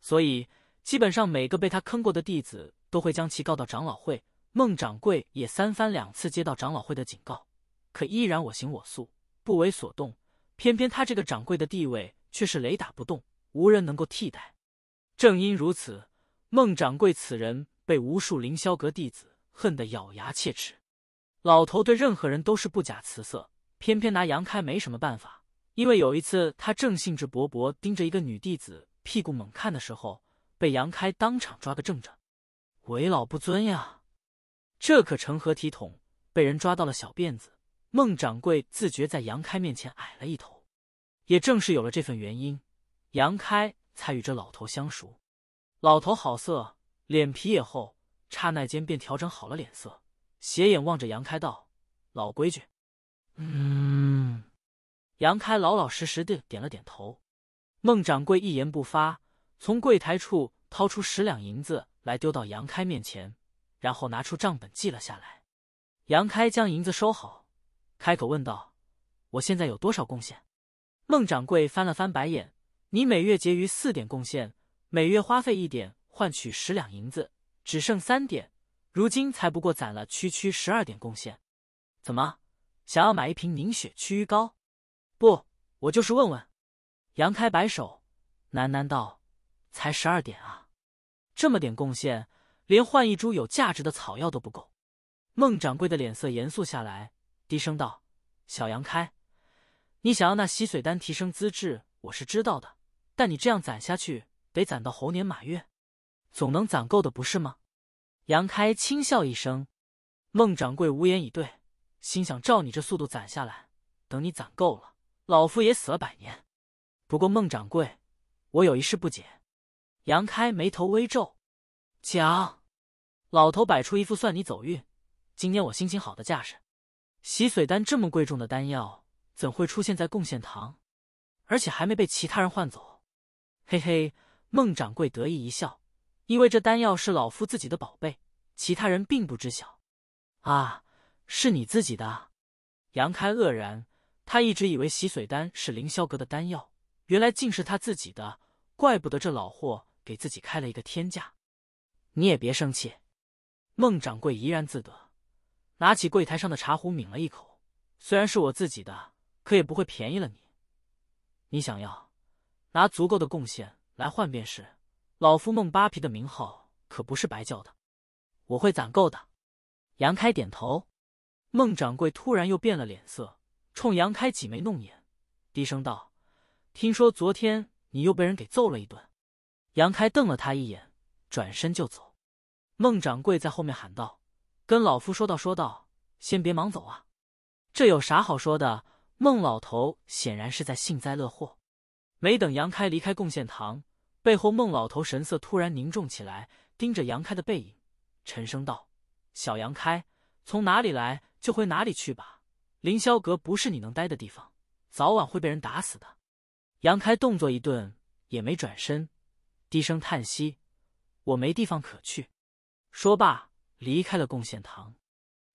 所以，基本上每个被他坑过的弟子都会将其告到长老会。孟掌柜也三番两次接到长老会的警告，可依然我行我素，不为所动。偏偏他这个掌柜的地位却是雷打不动，无人能够替代。正因如此，孟掌柜此人被无数凌霄阁弟子恨得咬牙切齿。老头对任何人都是不假辞色，偏偏拿杨开没什么办法。因为有一次，他正兴致勃勃盯着一个女弟子屁股猛看的时候，被杨开当场抓个正着，为老不尊呀！这可成何体统？被人抓到了小辫子。孟掌柜自觉在杨开面前矮了一头，也正是有了这份原因，杨开才与这老头相熟。老头好色，脸皮也厚，刹那间便调整好了脸色，斜眼望着杨开道：“老规矩。”嗯。杨开老老实实的点了点头。孟掌柜一言不发，从柜台处掏出十两银子来丢到杨开面前，然后拿出账本记了下来。杨开将银子收好。开口问道：“我现在有多少贡献？”孟掌柜翻了翻白眼：“你每月结余四点贡献，每月花费一点，换取十两银子，只剩三点。如今才不过攒了区区十二点贡献，怎么想要买一瓶凝血驱瘀膏？不，我就是问问。”杨开摆手，喃喃道：“才十二点啊，这么点贡献，连换一株有价值的草药都不够。”孟掌柜的脸色严肃下来。低声道：“小杨开，你想要那洗髓丹提升资质，我是知道的。但你这样攒下去，得攒到猴年马月，总能攒够的，不是吗？”杨开轻笑一声，孟掌柜无言以对，心想：照你这速度攒下来，等你攒够了，老夫也死了百年。不过，孟掌柜，我有一事不解。杨开眉头微皱，讲。老头摆出一副算你走运，今天我心情好的架势。洗髓丹这么贵重的丹药，怎会出现在贡献堂？而且还没被其他人换走。嘿嘿，孟掌柜得意一笑，因为这丹药是老夫自己的宝贝，其他人并不知晓。啊，是你自己的？杨开愕然，他一直以为洗髓丹是凌霄阁的丹药，原来竟是他自己的，怪不得这老货给自己开了一个天价。你也别生气，孟掌柜怡然自得。拿起柜台上的茶壶抿了一口，虽然是我自己的，可也不会便宜了你。你想要，拿足够的贡献来换便是。老夫孟扒皮的名号可不是白叫的，我会攒够的。杨开点头。孟掌柜突然又变了脸色，冲杨开挤眉弄眼，低声道：“听说昨天你又被人给揍了一顿。”杨开瞪了他一眼，转身就走。孟掌柜在后面喊道。跟老夫说道：“说道，先别忙走啊，这有啥好说的？”孟老头显然是在幸灾乐祸。没等杨开离开贡献堂，背后孟老头神色突然凝重起来，盯着杨开的背影，沉声道：“小杨开，从哪里来就回哪里去吧，凌霄阁不是你能待的地方，早晚会被人打死的。”杨开动作一顿，也没转身，低声叹息：“我没地方可去。”说罢。离开了贡献堂，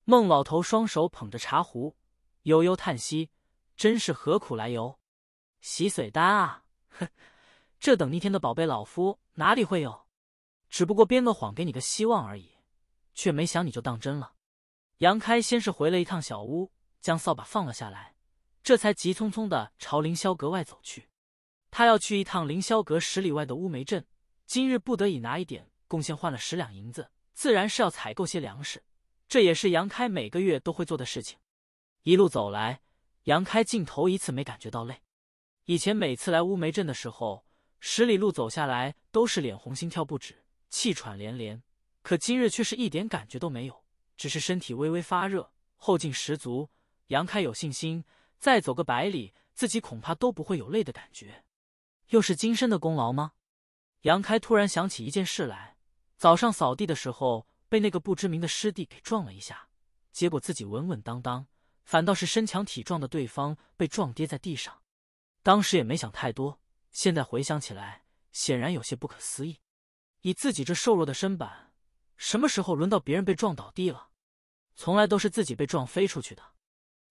孟老头双手捧着茶壶，悠悠叹息：“真是何苦来由？洗髓丹啊，哼，这等逆天的宝贝，老夫哪里会有？只不过编个谎给你个希望而已，却没想你就当真了。”杨开先是回了一趟小屋，将扫把放了下来，这才急匆匆的朝凌霄阁外走去。他要去一趟凌霄阁十里外的乌梅镇，今日不得已拿一点贡献换了十两银子。自然是要采购些粮食，这也是杨开每个月都会做的事情。一路走来，杨开竟头一次没感觉到累。以前每次来乌梅镇的时候，十里路走下来都是脸红心跳不止，气喘连连。可今日却是一点感觉都没有，只是身体微微发热，后劲十足。杨开有信心，再走个百里，自己恐怕都不会有累的感觉。又是金身的功劳吗？杨开突然想起一件事来。早上扫地的时候，被那个不知名的师弟给撞了一下，结果自己稳稳当当，反倒是身强体壮的对方被撞跌在地上。当时也没想太多，现在回想起来，显然有些不可思议。以自己这瘦弱的身板，什么时候轮到别人被撞倒地了？从来都是自己被撞飞出去的。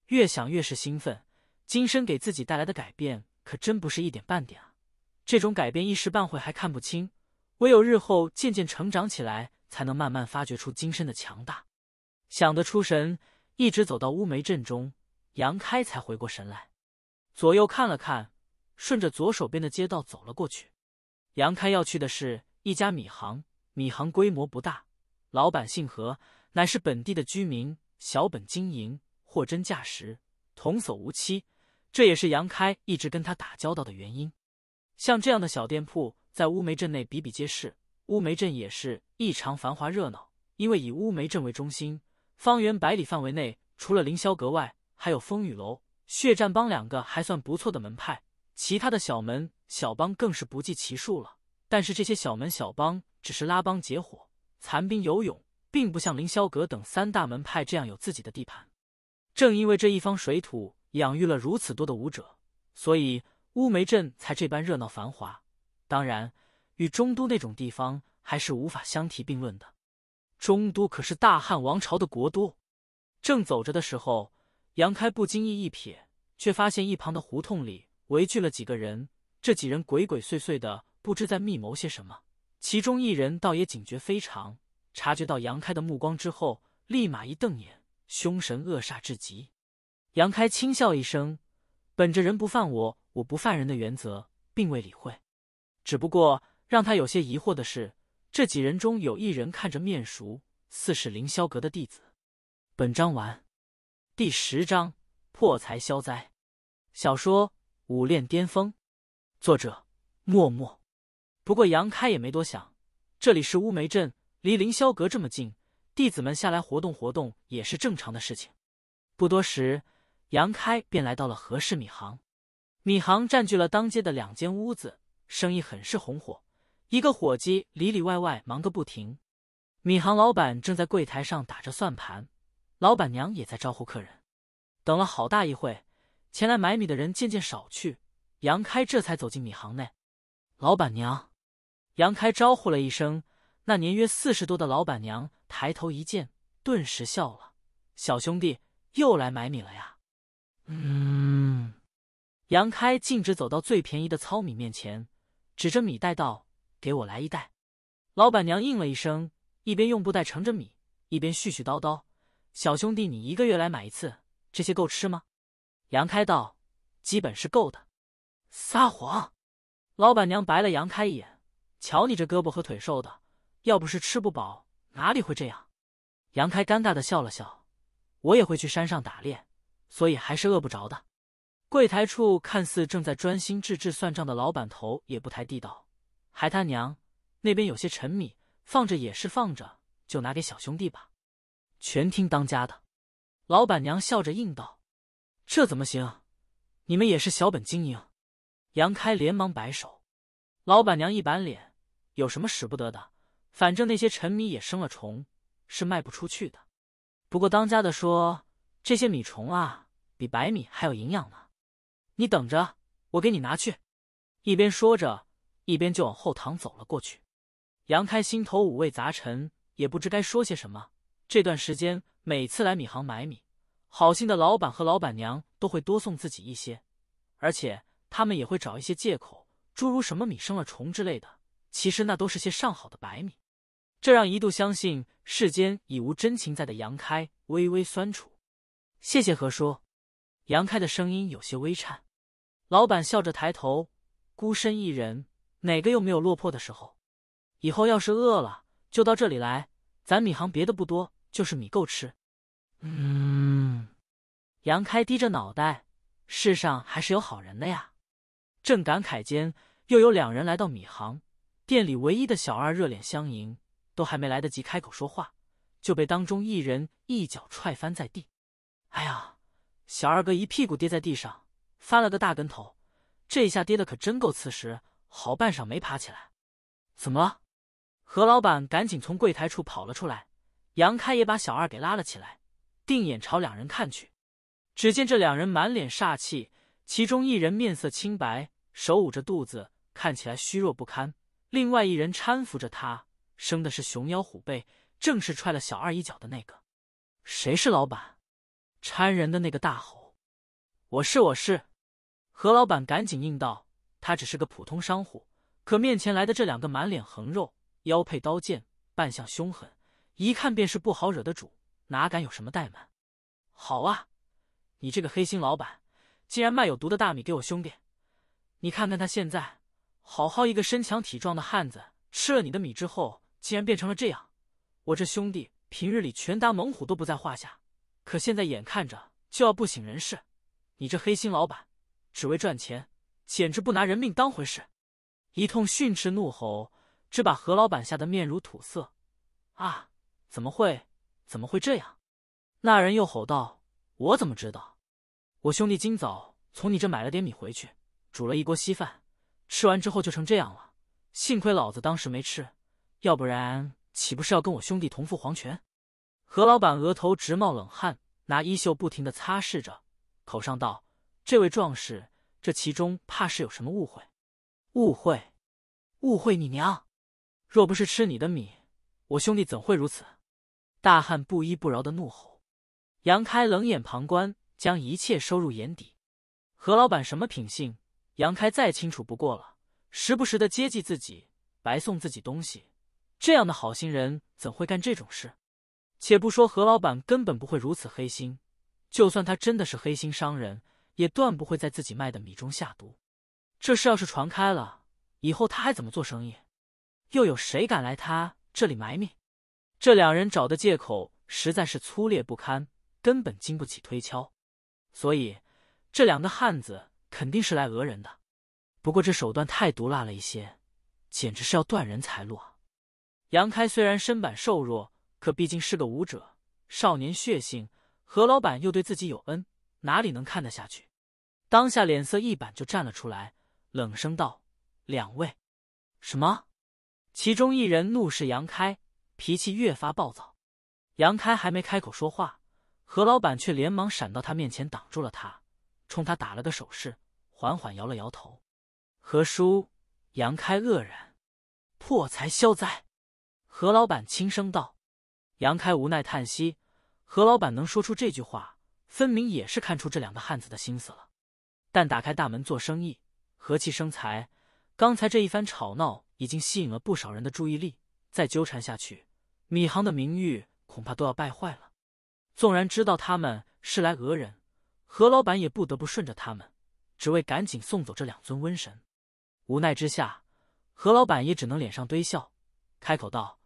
越想越是兴奋，金身给自己带来的改变可真不是一点半点啊！这种改变一时半会还看不清。唯有日后渐渐成长起来，才能慢慢发掘出金身的强大。想得出神，一直走到乌梅镇中，杨开才回过神来，左右看了看，顺着左手边的街道走了过去。杨开要去的是一家米行，米行规模不大，老板姓何，乃是本地的居民，小本经营，货真价实，童叟无欺。这也是杨开一直跟他打交道的原因。像这样的小店铺。在乌梅镇内比比皆是，乌梅镇也是异常繁华热闹。因为以乌梅镇为中心，方圆百里范围内，除了凌霄阁外，还有风雨楼、血战帮两个还算不错的门派，其他的小门小帮更是不计其数了。但是这些小门小帮只是拉帮结伙、残兵游勇，并不像凌霄阁等三大门派这样有自己的地盘。正因为这一方水土养育了如此多的武者，所以乌梅镇才这般热闹繁华。当然，与中都那种地方还是无法相提并论的。中都可是大汉王朝的国都。正走着的时候，杨开不经意一瞥，却发现一旁的胡同里围聚了几个人。这几人鬼鬼祟祟的，不知在密谋些什么。其中一人倒也警觉非常，察觉到杨开的目光之后，立马一瞪眼，凶神恶煞至极。杨开轻笑一声，本着“人不犯我，我不犯人”的原则，并未理会。只不过让他有些疑惑的是，这几人中有一人看着面熟，似是凌霄阁的弟子。本章完，第十章破财消灾。小说《武炼巅峰》，作者：默默。不过杨开也没多想，这里是乌梅镇，离凌霄阁这么近，弟子们下来活动活动也是正常的事情。不多时，杨开便来到了何氏米行，米行占据了当街的两间屋子。生意很是红火，一个伙计里里外外忙个不停。米行老板正在柜台上打着算盘，老板娘也在招呼客人。等了好大一会，前来买米的人渐渐少去，杨开这才走进米行内。老板娘，杨开招呼了一声，那年约四十多的老板娘抬头一见，顿时笑了：“小兄弟又来买米了呀？”嗯，杨开径直走到最便宜的糙米面前。指着米袋道：“给我来一袋。”老板娘应了一声，一边用布袋盛着米，一边絮絮叨叨：“小兄弟，你一个月来买一次，这些够吃吗？”杨开道：“基本是够的。”撒谎！老板娘白了杨开一眼：“瞧你这胳膊和腿瘦的，要不是吃不饱，哪里会这样？”杨开尴尬的笑了笑：“我也会去山上打猎，所以还是饿不着的。”柜台处看似正在专心致志算账的老板头也不抬地道：“还他娘，那边有些陈米，放着也是放着，就拿给小兄弟吧。”全听当家的。老板娘笑着应道：“这怎么行？你们也是小本经营。”杨开连忙摆手。老板娘一板脸：“有什么使不得的？反正那些陈米也生了虫，是卖不出去的。不过当家的说，这些米虫啊，比白米还有营养呢。”你等着，我给你拿去。一边说着，一边就往后堂走了过去。杨开心头五味杂陈，也不知该说些什么。这段时间每次来米行买米，好心的老板和老板娘都会多送自己一些，而且他们也会找一些借口，诸如什么米生了虫之类的。其实那都是些上好的白米，这让一度相信世间已无真情在的杨开微微酸楚。谢谢何叔。杨开的声音有些微颤。老板笑着抬头，孤身一人，哪个又没有落魄的时候？以后要是饿了，就到这里来。咱米行别的不多，就是米够吃。嗯。杨开低着脑袋，世上还是有好人的呀。正感慨间，又有两人来到米行，店里唯一的小二热脸相迎，都还没来得及开口说话，就被当中一人一脚踹翻在地。哎呀，小二哥一屁股跌在地上。翻了个大跟头，这一下跌的可真够瓷实，好半晌没爬起来。怎么了？何老板赶紧从柜台处跑了出来，杨开也把小二给拉了起来，定眼朝两人看去。只见这两人满脸煞气，其中一人面色清白，手捂着肚子，看起来虚弱不堪；另外一人搀扶着他，生的是熊腰虎背，正是踹了小二一脚的那个。谁是老板？搀人的那个大吼：“我是，我是。”何老板赶紧应道：“他只是个普通商户，可面前来的这两个满脸横肉、腰配刀剑、扮相凶狠，一看便是不好惹的主，哪敢有什么怠慢？好啊，你这个黑心老板，竟然卖有毒的大米给我兄弟！你看看他现在，好好一个身强体壮的汉子，吃了你的米之后，竟然变成了这样。我这兄弟平日里拳打猛虎都不在话下，可现在眼看着就要不省人事，你这黑心老板！”只为赚钱，简直不拿人命当回事！一通训斥怒吼，只把何老板吓得面如土色。啊！怎么会？怎么会这样？那人又吼道：“我怎么知道？我兄弟今早从你这买了点米回去，煮了一锅稀饭，吃完之后就成这样了。幸亏老子当时没吃，要不然岂不是要跟我兄弟同赴黄泉？”何老板额头直冒冷汗，拿衣袖不停的擦拭着，口上道。这位壮士，这其中怕是有什么误会？误会，误会！你娘，若不是吃你的米，我兄弟怎会如此？大汉不依不饶的怒吼。杨开冷眼旁观，将一切收入眼底。何老板什么品性？杨开再清楚不过了。时不时的接济自己，白送自己东西，这样的好心人怎会干这种事？且不说何老板根本不会如此黑心，就算他真的是黑心商人。也断不会在自己卖的米中下毒，这事要是传开了，以后他还怎么做生意？又有谁敢来他这里买米？这两人找的借口实在是粗劣不堪，根本经不起推敲，所以这两个汉子肯定是来讹人的。不过这手段太毒辣了一些，简直是要断人财路啊！杨开虽然身板瘦弱，可毕竟是个武者，少年血性，何老板又对自己有恩。哪里能看得下去？当下脸色一板，就站了出来，冷声道：“两位，什么？”其中一人怒视杨开，脾气越发暴躁。杨开还没开口说话，何老板却连忙闪到他面前，挡住了他，冲他打了个手势，缓缓摇了摇头。何叔，杨开愕然。破财消灾，何老板轻声道。杨开无奈叹息。何老板能说出这句话。分明也是看出这两个汉子的心思了，但打开大门做生意，和气生财。刚才这一番吵闹已经吸引了不少人的注意力，再纠缠下去，米行的名誉恐怕都要败坏了。纵然知道他们是来讹人，何老板也不得不顺着他们，只为赶紧送走这两尊瘟神。无奈之下，何老板也只能脸上堆笑，开口道：“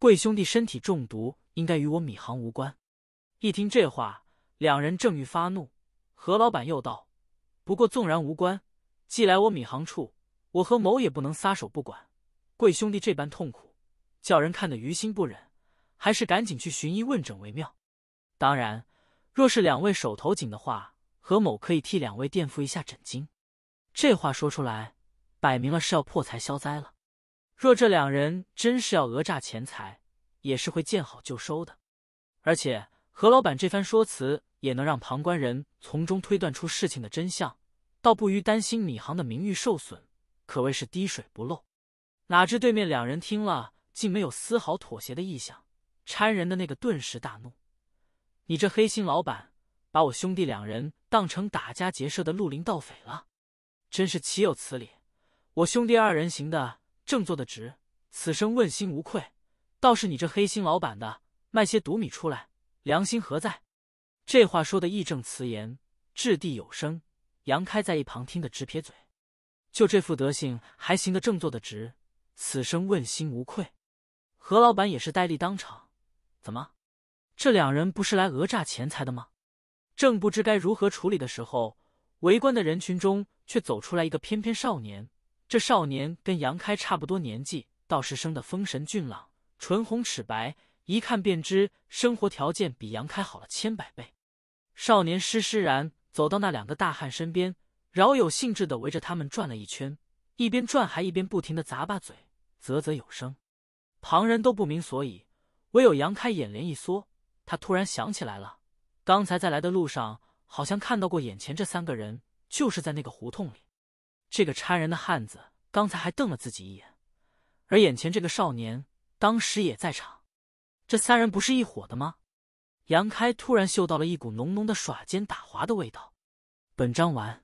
贵兄弟身体中毒，应该与我米行无关。”一听这话。两人正欲发怒，何老板又道：“不过纵然无关，既来我米行处，我和某也不能撒手不管。贵兄弟这般痛苦，叫人看得于心不忍，还是赶紧去寻医问诊为妙。当然，若是两位手头紧的话，何某可以替两位垫付一下诊金。”这话说出来，摆明了是要破财消灾了。若这两人真是要讹诈钱财，也是会见好就收的。而且何老板这番说辞。也能让旁观人从中推断出事情的真相，倒不于担心米行的名誉受损，可谓是滴水不漏。哪知对面两人听了，竟没有丝毫妥协的意向。搀人的那个顿时大怒：“你这黑心老板，把我兄弟两人当成打家劫舍的绿林盗匪了，真是岂有此理！我兄弟二人行的正，坐的直，此生问心无愧。倒是你这黑心老板的，卖些毒米出来，良心何在？”这话说的义正词严，掷地有声。杨开在一旁听得直撇嘴，就这副德行，还行得正坐得直，此生问心无愧。何老板也是呆立当场。怎么，这两人不是来讹诈钱财的吗？正不知该如何处理的时候，围观的人群中却走出来一个翩翩少年。这少年跟杨开差不多年纪，倒是生得风神俊朗，唇红齿白。一看便知，生活条件比杨开好了千百倍。少年施施然走到那两个大汉身边，饶有兴致的围着他们转了一圈，一边转还一边不停的咂巴嘴，啧啧有声。旁人都不明所以，唯有杨开眼帘一缩，他突然想起来了，刚才在来的路上好像看到过眼前这三个人，就是在那个胡同里。这个差人的汉子刚才还瞪了自己一眼，而眼前这个少年当时也在场。这三人不是一伙的吗？杨开突然嗅到了一股浓浓的耍奸打滑的味道。本章完。